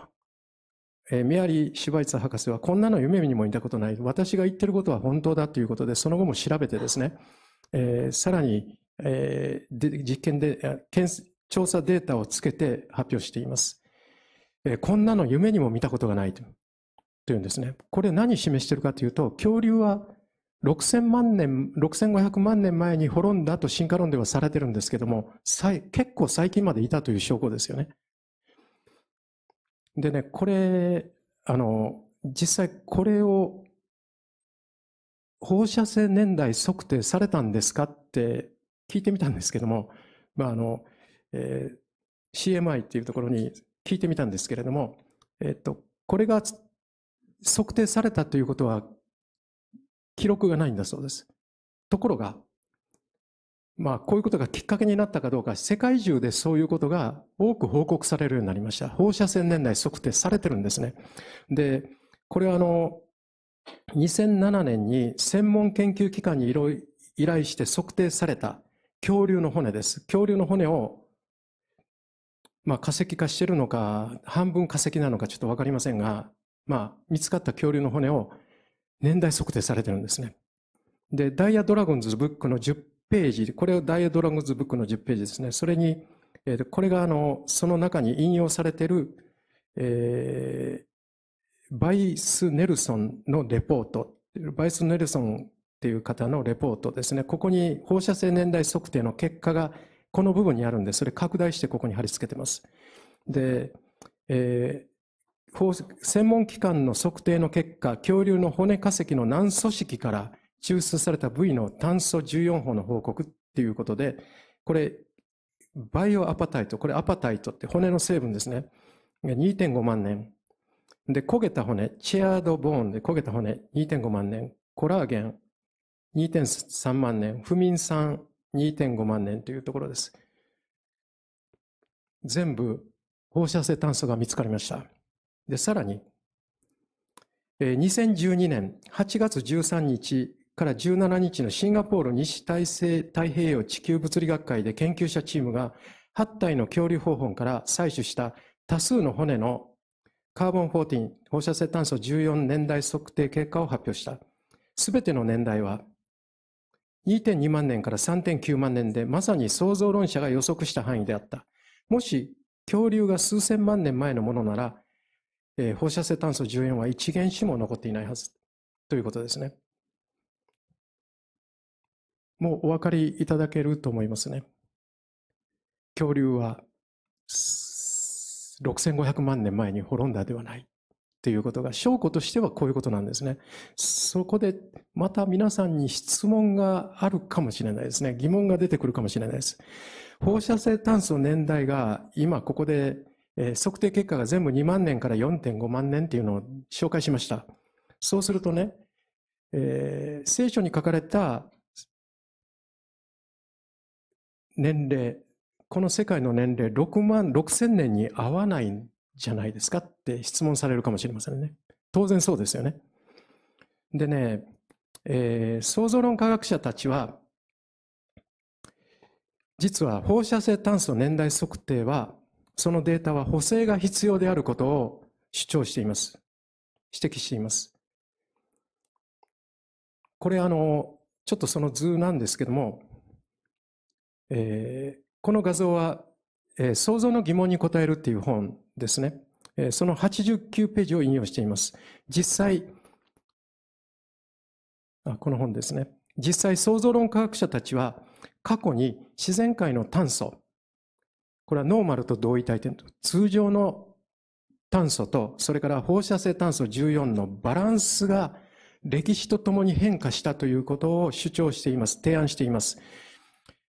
えー、柴アリー・シュバイツ博士はこんなの夢にも見たことない。私が言ってることは本当だということで、その後も調べてですね、えー、さらに、えー、で実験で調査データをつけて発表しています。えー、こんなの夢にも見たことがないとというんですね。これ何示しているかというと、恐竜は6000万年、6500万年前に滅んだと進化論ではされてるんですけども、結構最近までいたという証拠ですよね。でね、これ、あの、実際これを放射線年代測定されたんですかって聞いてみたんですけども、まああのえー、CMI っていうところに聞いてみたんですけれども、えっと、これが測定されたということは記録がないんだそうです。ところが、まあ、こういうことがきっかけになったかどうか、世界中でそういうことが多く報告されるようになりました。放射線年代測定されてるんですね。で、これはあの、2007年に専門研究機関に依頼して測定された恐竜の骨です。恐竜の骨を、まあ、化石化してるのか、半分化石なのかちょっとわかりませんが、まあ、見つかった恐竜の骨を年代測定されてるんですね。で、ダイヤドラゴンズブックの10ページ、これをダイヤドラゴンズブックの10ページですね。それに、えー、これがあの、その中に引用されてる、えー、バイス・ネルソンのレポート、バイス・ネルソンっていう方のレポートですね、ここに放射性年代測定の結果がこの部分にあるんで、それ拡大してここに貼り付けてます。で、えー、専門機関の測定の結果、恐竜の骨化石の軟組織から抽出された部位の炭素14法の報告っていうことで、これ、バイオアパタイト、これアパタイトって骨の成分ですね。2.5万年で、焦げた骨、チェアードボーンで焦げた骨、2.5万年。コラーゲン、2.3万年。不眠酸、2.5万年というところです。全部放射性炭素が見つかりました。で、さらに、2012年8月13日から17日のシンガポール西大西太平洋地球物理学会で研究者チームが8体の恐竜方法から採取した多数の骨のカーボン14放射性炭素14年代測定結果を発表した。すべての年代は2.2万年から3.9万年でまさに創造論者が予測した範囲であった。もし恐竜が数千万年前のものなら、えー、放射性炭素14は一原子も残っていないはずということですね。もうお分かりいただけると思いますね。恐竜は6500万年前に滅んだではないということが証拠としてはこういうことなんですね。そこでまた皆さんに質問があるかもしれないですね。疑問が出てくるかもしれないです。放射性炭素年代が今ここで、えー、測定結果が全部2万年から4.5万年っていうのを紹介しました。そうするとね、えー、聖書に書かれた年齢、この世界の年齢6万6千年に合わないんじゃないですかって質問されるかもしれませんね。当然そうですよね。でね、えー、創造論科学者たちは、実は放射性炭素年代測定は、そのデータは補正が必要であることを主張しています。指摘しています。これあの、ちょっとその図なんですけども、えー、この画像は、えー、想像の疑問に答えるっていう本ですね。えー、その89ページを引用しています。実際、あこの本ですね。実際、創造論科学者たちは、過去に自然界の炭素、これはノーマルと同位体と通常の炭素と、それから放射性炭素14のバランスが歴史とともに変化したということを主張しています。提案しています。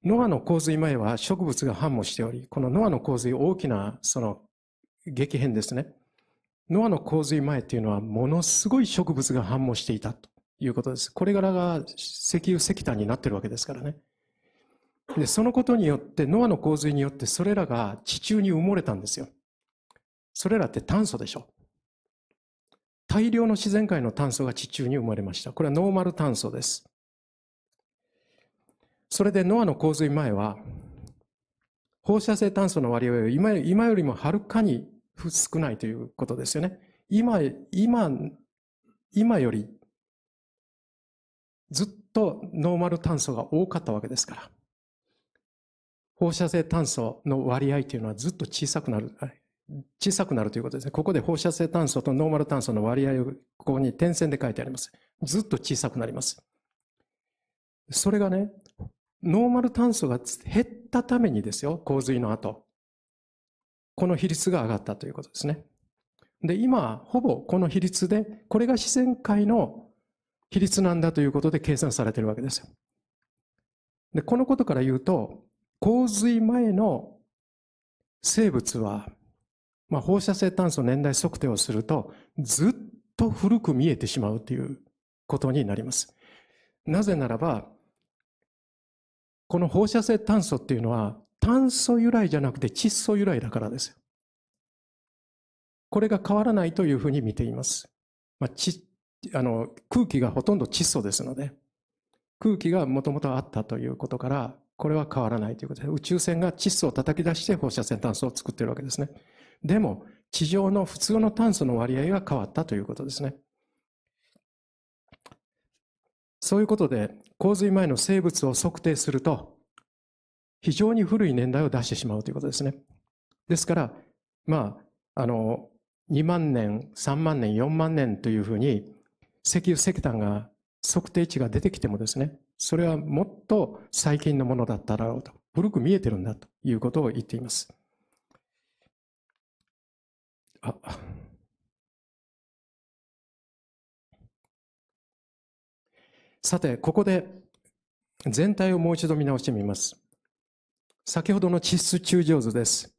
ノアの洪水前は植物が繁茂しており、このノアの洪水、大きなその激変ですね。ノアの洪水前というのは、ものすごい植物が繁茂していたということです。これからが石油石炭になってるわけですからね。で、そのことによって、ノアの洪水によって、それらが地中に埋もれたんですよ。それらって炭素でしょ。大量の自然界の炭素が地中に埋もれました。これはノーマル炭素です。それでノアの洪水前は、放射性炭素の割合は今今よりもはるかに少ないということですよね。今、今、今よりずっとノーマル炭素が多かったわけですから。放射性炭素の割合というのはずっと小さくなる、小さくなるということですね。ここで放射性炭素とノーマル炭素の割合をここに点線で書いてあります。ずっと小さくなります。それがね、ノーマル炭素が減ったためにですよ、洪水の後。この比率が上がったということですね。で、今、ほぼこの比率で、これが自然界の比率なんだということで計算されてるわけですよ。で、このことから言うと、洪水前の生物は、まあ、放射性炭素年代測定をすると、ずっと古く見えてしまうということになります。なぜならば、この放射性炭素っていうのは炭素由来じゃなくて窒素由来だからですよ。これが変わらないというふうに見ています。まあ、ちあの空気がほとんど窒素ですので、空気がもともとあったということから、これは変わらないということで、宇宙船が窒素を叩き出して放射線炭素を作っているわけですね。でも、地上の普通の炭素の割合が変わったということですね。そういうことで、洪水前の生物を測定すると、非常に古い年代を出してしまうということですね。ですから、まあ、あの、2万年、3万年、4万年というふうに、石油石炭が測定値が出てきてもですね、それはもっと最近のものだっただろうと、古く見えてるんだということを言っています。あさて、ここで全体をもう一度見直してみます。先ほどの地質中上図です。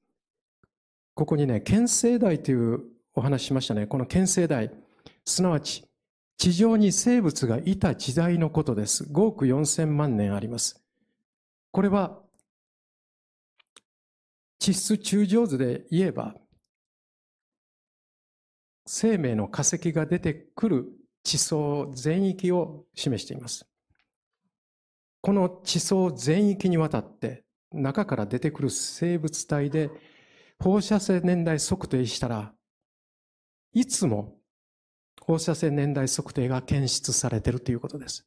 ここにね、県西台というお話しましたね。この県西台、すなわち地上に生物がいた時代のことです。5億4千万年あります。これは、地質中上図で言えば、生命の化石が出てくる地層全域を示しています。この地層全域にわたって中から出てくる生物体で放射性年代測定したらいつも放射性年代測定が検出されているということです。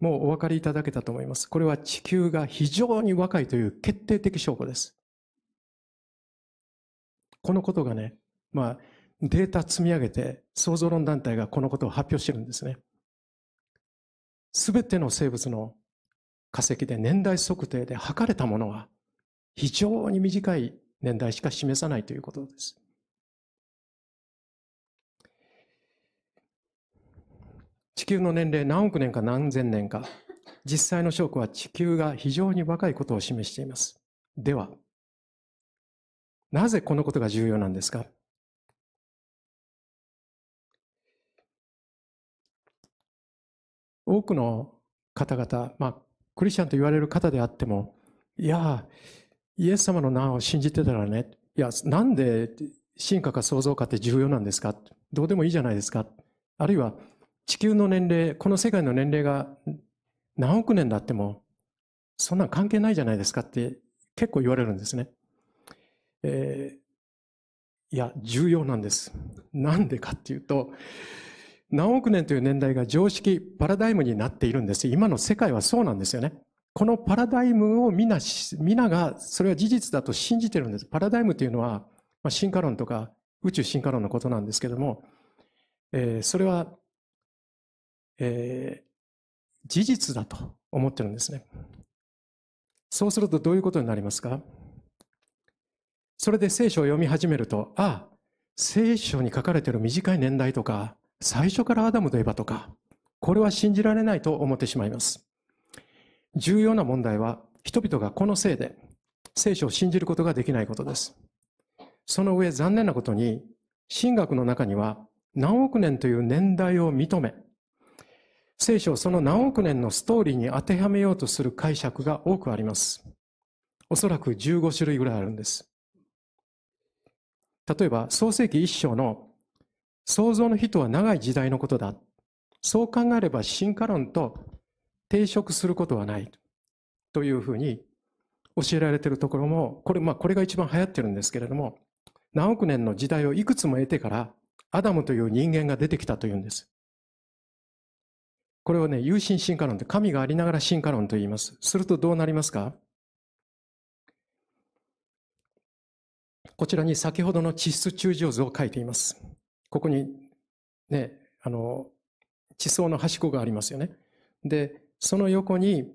もうお分かりいただけたと思います。これは地球が非常に若いという決定的証拠です。このことがね、まあ、データ積み上げて、創造論団体がこのことを発表してるんですね。すべての生物の化石で年代測定で測れたものは、非常に短い年代しか示さないということです。地球の年齢何億年か何千年か、実際の証拠は地球が非常に若いことを示しています。では、なぜこのことが重要なんですか多くの方々、まあ、クリスチャンと言われる方であっても、いや、イエス様の名を信じてたらね、いや、なんで進化か創造かって重要なんですかどうでもいいじゃないですかあるいは、地球の年齢、この世界の年齢が何億年だっても、そんなん関係ないじゃないですかって結構言われるんですね。えー、いや、重要なんです。なんでかっていうと、何億年という年代が常識、パラダイムになっているんです。今の世界はそうなんですよね。このパラダイムを皆、が、それは事実だと信じてるんです。パラダイムというのは、まあ、進化論とか宇宙進化論のことなんですけども、えー、それは、えー、事実だと思ってるんですね。そうするとどういうことになりますかそれで聖書を読み始めると、ああ、聖書に書かれてる短い年代とか、最初からアダムとエバとか、これは信じられないと思ってしまいます。重要な問題は、人々がこのせいで聖書を信じることができないことです。その上、残念なことに、神学の中には何億年という年代を認め、聖書をその何億年のストーリーに当てはめようとする解釈が多くあります。おそらく15種類ぐらいあるんです。例えば、創世紀1章の創造の日とは長い時代のことだ。そう考えれば進化論と抵触することはない。というふうに教えられているところも、これ、まあ、これが一番流行ってるんですけれども、何億年の時代をいくつも得てから、アダムという人間が出てきたというんです。これをね、有心進化論って、神がありながら進化論と言います。するとどうなりますかこちらに先ほどの地質中状図を書いています。ここにね、あの、地層の端っこがありますよね。で、その横に、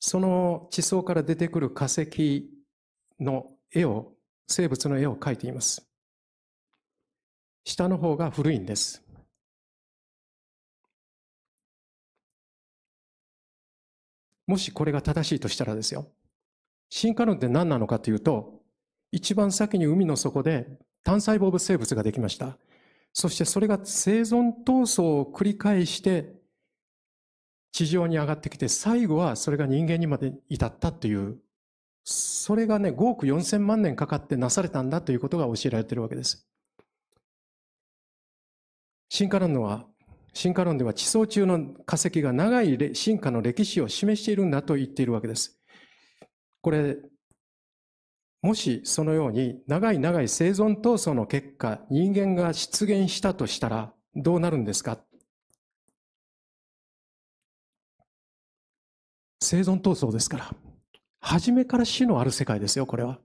その地層から出てくる化石の絵を、生物の絵を描いています。下の方が古いんです。もしこれが正しいとしたらですよ。進化論って何なのかというと、一番先に海の底で単細胞生物ができました。そしてそれが生存闘争を繰り返して地上に上がってきて、最後はそれが人間にまで至ったという、それがね、5億4千万年かかってなされたんだということが教えられているわけです。進化論のは、進化論では地層中の化石が長い進化の歴史を示しているんだと言っているわけです。これ、もしそのように長い長い生存闘争の結果、人間が出現したとしたらどうなるんですか生存闘争ですから。初めから死のある世界ですよ、これは。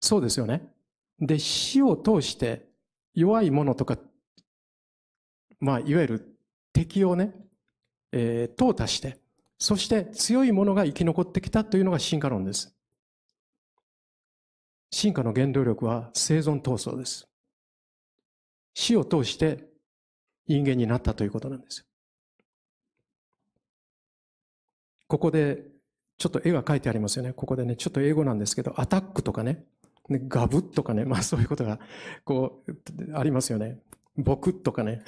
そうですよね。で、死を通して弱いものとか、まあ、いわゆる敵をね、えー、淘汰して、そして強いものが生き残ってきたというのが進化論です。進化の原動力は生存闘争です。死を通して人間になったということなんです。ここで、ちょっと絵が書いてありますよね。ここでね、ちょっと英語なんですけど、アタックとかね、ねガブとかね、まあそういうことが、こう、ありますよね。僕とかね。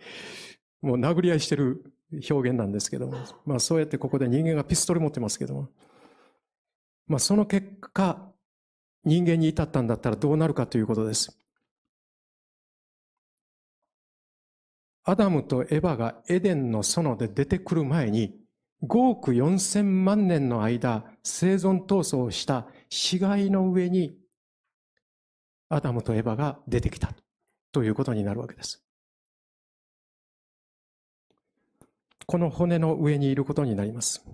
もう殴り合いしてる表現なんですけども、まあそうやってここで人間がピストル持ってますけども、まあその結果、人間に至ったんだったらどうなるかということです。アダムとエバがエデンの園で出てくる前に、5億4千万年の間、生存闘争をした死骸の上に、アダムとエバが出てきたということになるわけです。この骨の上にいることになります。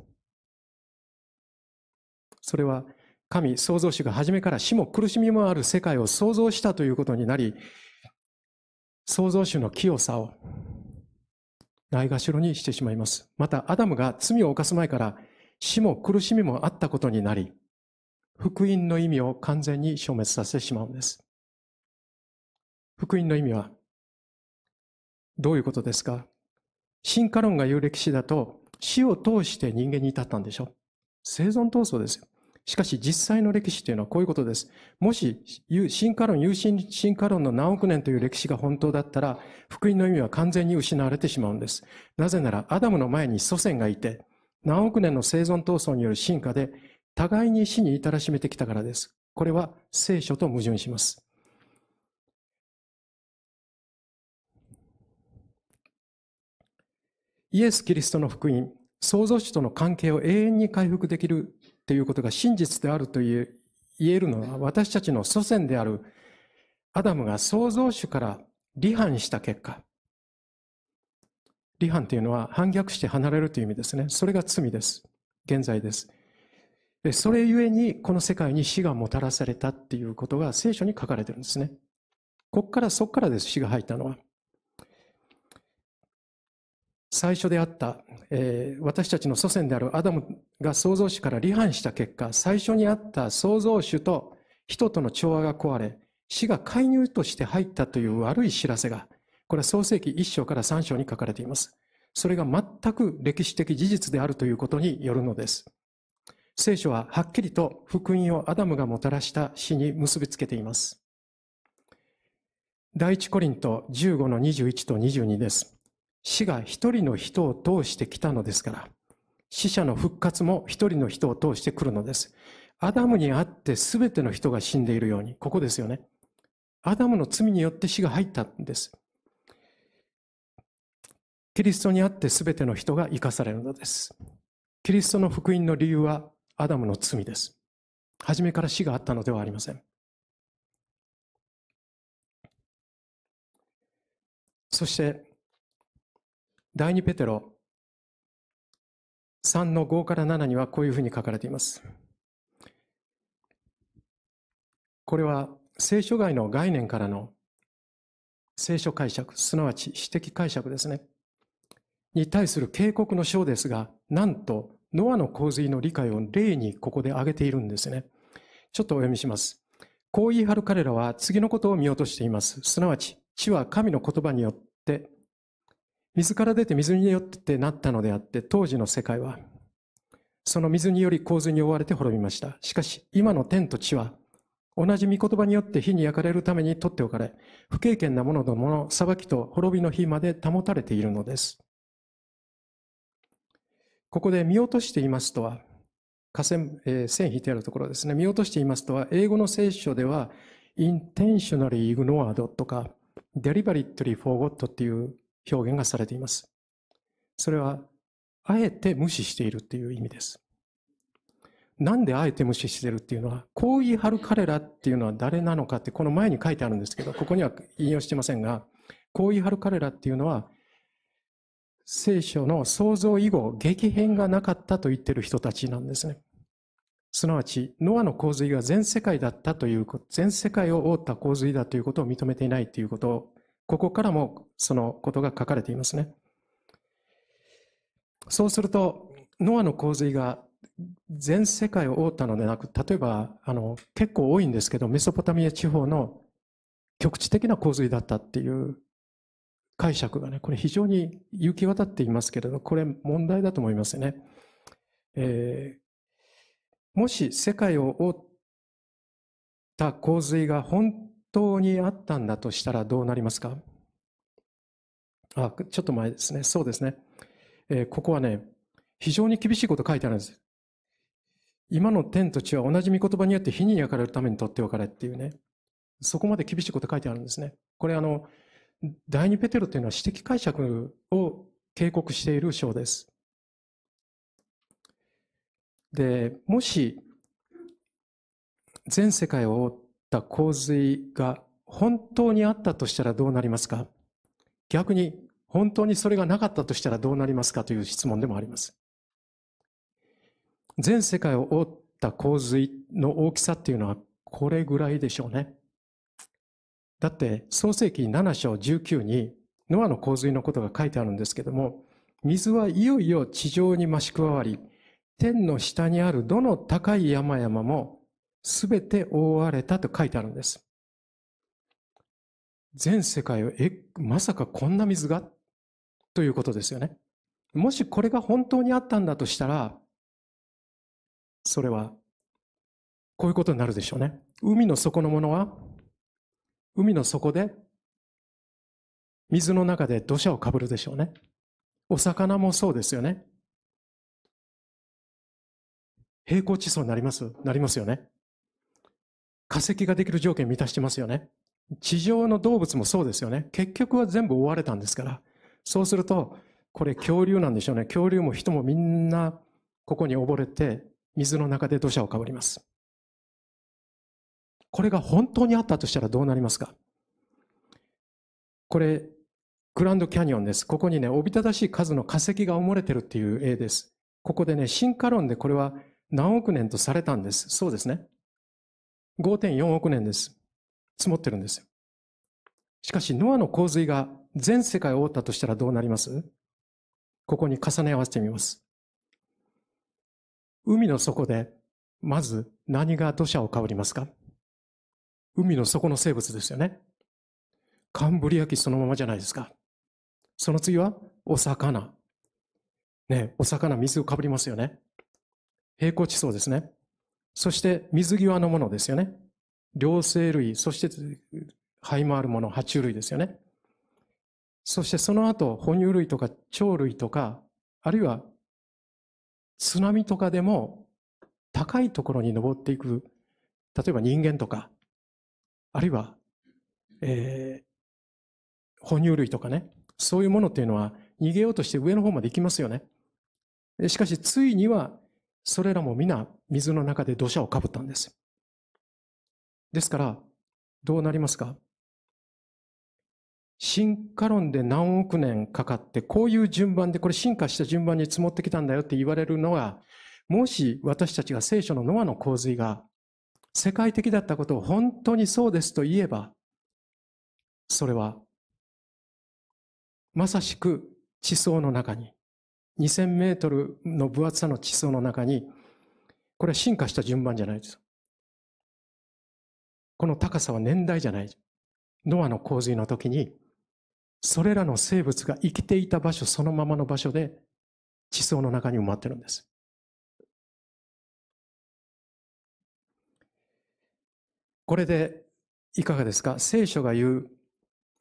それは神創造主が初めから死も苦しみもある世界を創造したということになり、創造主の清さをないがしろにしてしまいます。また、アダムが罪を犯す前から死も苦しみもあったことになり、福音の意味を完全に消滅させてしまうんです。福音の意味は、どういうことですか進化論が言う歴史だと、死を通して人間に至ったんでしょ生存闘争ですよ。しかし実際の歴史というのはこういうことです。もし、進化論、有進進化論の何億年という歴史が本当だったら、福音の意味は完全に失われてしまうんです。なぜなら、アダムの前に祖先がいて、何億年の生存闘争による進化で、互いに死に至らしめてきたからです。これは聖書と矛盾します。イエス・キリストの福音、創造主との関係を永遠に回復できるということが真実であると言えるのは私たちの祖先であるアダムが創造主から離反した結果離反というのは反逆して離れるという意味ですねそれが罪です現在ですそれゆえにこの世界に死がもたらされたっていうことが聖書に書かれてるんですねこっからそっからです死が入ったのは最初であった、えー、私たちの祖先であるアダムが創造主から離反した結果、最初にあった創造主と人との調和が壊れ、死が介入として入ったという悪い知らせが、これは創世紀1章から3章に書かれています。それが全く歴史的事実であるということによるのです。聖書ははっきりと福音をアダムがもたらした死に結びつけています。第一コリント15の21と22です。死が一人の人を通してきたのですから、死者の復活も一人の人を通してくるのです。アダムにあって全ての人が死んでいるように、ここですよね。アダムの罪によって死が入ったんです。キリストにあって全ての人が生かされるのです。キリストの福音の理由はアダムの罪です。初めから死があったのではありません。そして、第2ペテロ3の5から7にはこういうふうに書かれています。これは聖書外の概念からの聖書解釈、すなわち私的解釈ですね。に対する警告の章ですが、なんとノアの洪水の理解を例にここで挙げているんですね。ちょっとお読みします。こう言い張る彼らは次のことを見落としています。すなわち、地は神の言葉によって水から出て水によってなったのであって、当時の世界は、その水により洪水に覆われて滅びました。しかし、今の天と地は、同じ御言葉によって火に焼かれるために取っておかれ、不経験な者どもの裁きと滅びの日まで保たれているのです。ここで見落としていますとは、河川、えー、線引いてあるところですね。見落としていますとは、英語の聖書では、intentionally ignored とか、deliberately forgot っていう表現がされています。それは、あえて無視しているっていう意味です。なんであえて無視してるっていうのは、こう言い張る彼らっていうのは誰なのかって、この前に書いてあるんですけど、ここには引用してませんが、こう言い張る彼らっていうのは、聖書の創造以後、激変がなかったと言ってる人たちなんですね。すなわち、ノアの洪水が全世界だったという、全世界を覆った洪水だということを認めていないということここからもそのことが書かれていますね。そうすると、ノアの洪水が全世界を覆ったのでなく、例えばあの結構多いんですけど、メソポタミア地方の局地的な洪水だったっていう解釈がね、これ非常に行き渡っていますけれど、これ問題だと思いますね。えー、もし世界を覆った洪水が本当にあったんだとしたらどうなりますかあ、ちょっと前ですね。そうですね。えー、ここはね、非常に厳しいこと書いてあるんです。今の天と地は同じ御言葉によって火に焼かれるために取っておかれっていうね。そこまで厳しいこと書いてあるんですね。これあの、第二ペテロというのは私的解釈を警告している章です。で、もし、全世界をた洪水が本当にあったとしたらどうなりますか逆に本当にそれがなかったとしたらどうなりますかという質問でもあります。全世界を覆った洪水の大きさっていうのはこれぐらいでしょうね。だって創世紀7章19にノアの洪水のことが書いてあるんですけども、水はいよいよ地上に増し加わり、天の下にあるどの高い山々もすべて覆われたと書いてあるんです。全世界を、え、まさかこんな水がということですよね。もしこれが本当にあったんだとしたら、それは、こういうことになるでしょうね。海の底のものは、海の底で、水の中で土砂をかぶるでしょうね。お魚もそうですよね。平行地層になりますなりますよね。化石ができる条件を満たしてますよね。地上の動物もそうですよね。結局は全部追われたんですから。そうすると、これ恐竜なんでしょうね。恐竜も人もみんなここに溺れて、水の中で土砂をかぶります。これが本当にあったとしたらどうなりますかこれ、グランドキャニオンです。ここにね、おびただしい数の化石が埋もれてるっていう絵です。ここでね、進化論でこれは何億年とされたんです。そうですね。5.4億年です。積もってるんですよ。しかし、ノアの洪水が全世界を覆ったとしたらどうなりますここに重ね合わせてみます。海の底で、まず何が土砂をかぶりますか海の底の生物ですよね。カンブリア紀そのままじゃないですか。その次は、お魚。ね、お魚、水をかぶりますよね。平行地層ですね。そして水際のものですよね。両生類、そして肺もあるもの、爬虫類ですよね。そしてその後、哺乳類とか鳥類とか、あるいは津波とかでも高いところに登っていく、例えば人間とか、あるいは、えー、哺乳類とかね、そういうものっていうのは逃げようとして上の方まで行きますよね。しかし、ついにはそれらも皆水の中で土砂をかぶったんです。ですから、どうなりますか進化論で何億年かかって、こういう順番で、これ進化した順番に積もってきたんだよって言われるのは、もし私たちが聖書のノアの洪水が世界的だったことを本当にそうですと言えば、それは、まさしく地層の中に2000メートルの分厚さの地層の中に、これは進化した順番じゃないです。この高さは年代じゃない。ノアの洪水の時に、それらの生物が生きていた場所そのままの場所で地層の中に埋まってるんです。これでいかがですか聖書が言う、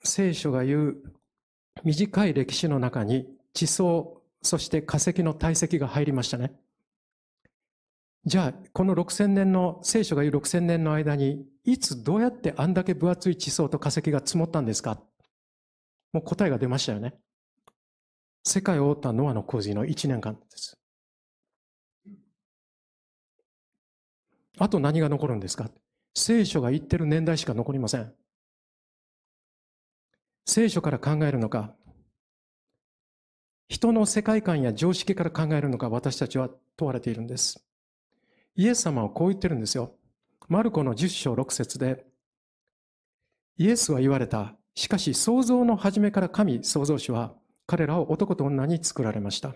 聖書が言う短い歴史の中に地層そして化石の体積が入りましたね。じゃあ、この6000年の、聖書が言う6000年の間に、いつどうやってあんだけ分厚い地層と化石が積もったんですかもう答えが出ましたよね。世界を覆ったノアの洪水の1年間です。あと何が残るんですか聖書が言ってる年代しか残りません。聖書から考えるのか、人の世界観や常識から考えるのか私たちは問われているんです。イエス様はこう言ってるんですよ。マルコの10章6節で、イエスは言われた。しかし、創造の初めから神、創造主は、彼らを男と女に作られました。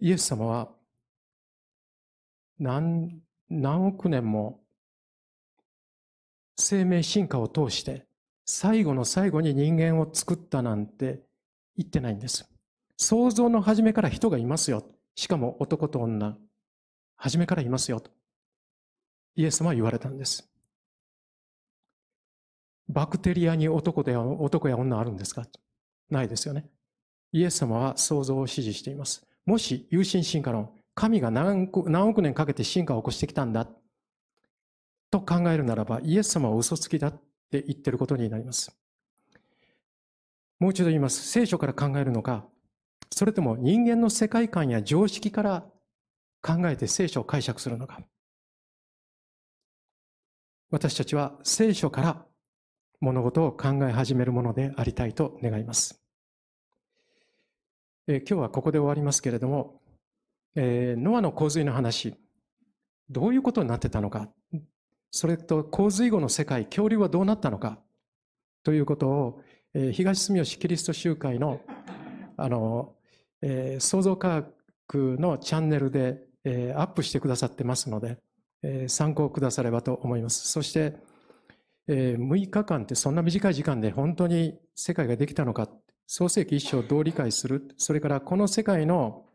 イエス様は何、何億年も生命進化を通して最後の最後に人間を作ったなんて言ってないんです。想像の初めから人がいますよ。しかも男と女。初めからいますよ。とイエス様は言われたんです。バクテリアに男で男や女あるんですかないですよね。イエス様は想像を支持しています。もし、有心進化論、神が何億年かけて進化を起こしてきたんだと考えるならば、イエス様は嘘つきだって言ってることになります。もう一度言います。聖書から考えるのか、それとも人間の世界観や常識から考えて聖書を解釈するのか。私たちは聖書から物事を考え始めるものでありたいと願います。えー、今日はここで終わりますけれども、えー、ノアの洪水の話、どういうことになってたのかそれと洪水後の世界、恐竜はどうなったのかということを、えー、東住吉キリスト集会のあの、えー、創造科学のチャンネルで、えー、アップしてくださってますので、えー、参考くださればと思います。そして、えー、6日間ってそんな短い時間で本当に世界ができたのか、創世紀一章をどう理解する、それからこの世界の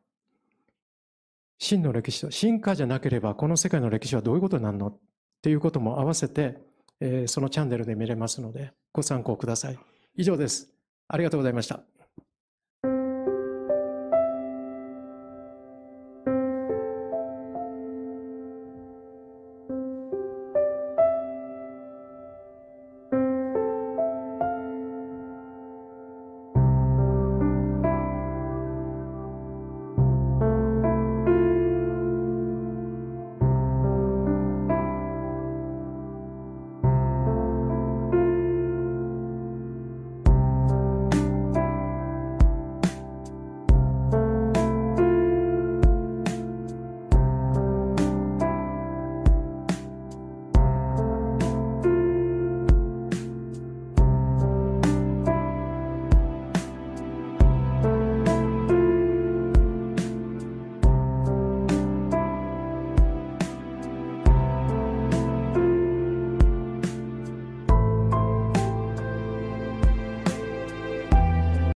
真の歴史と、進化じゃなければこの世界の歴史はどういうことになるのということも合わせて、えー、そのチャンネルで見れますので、ご参考ください。以上です。ありがとうございました。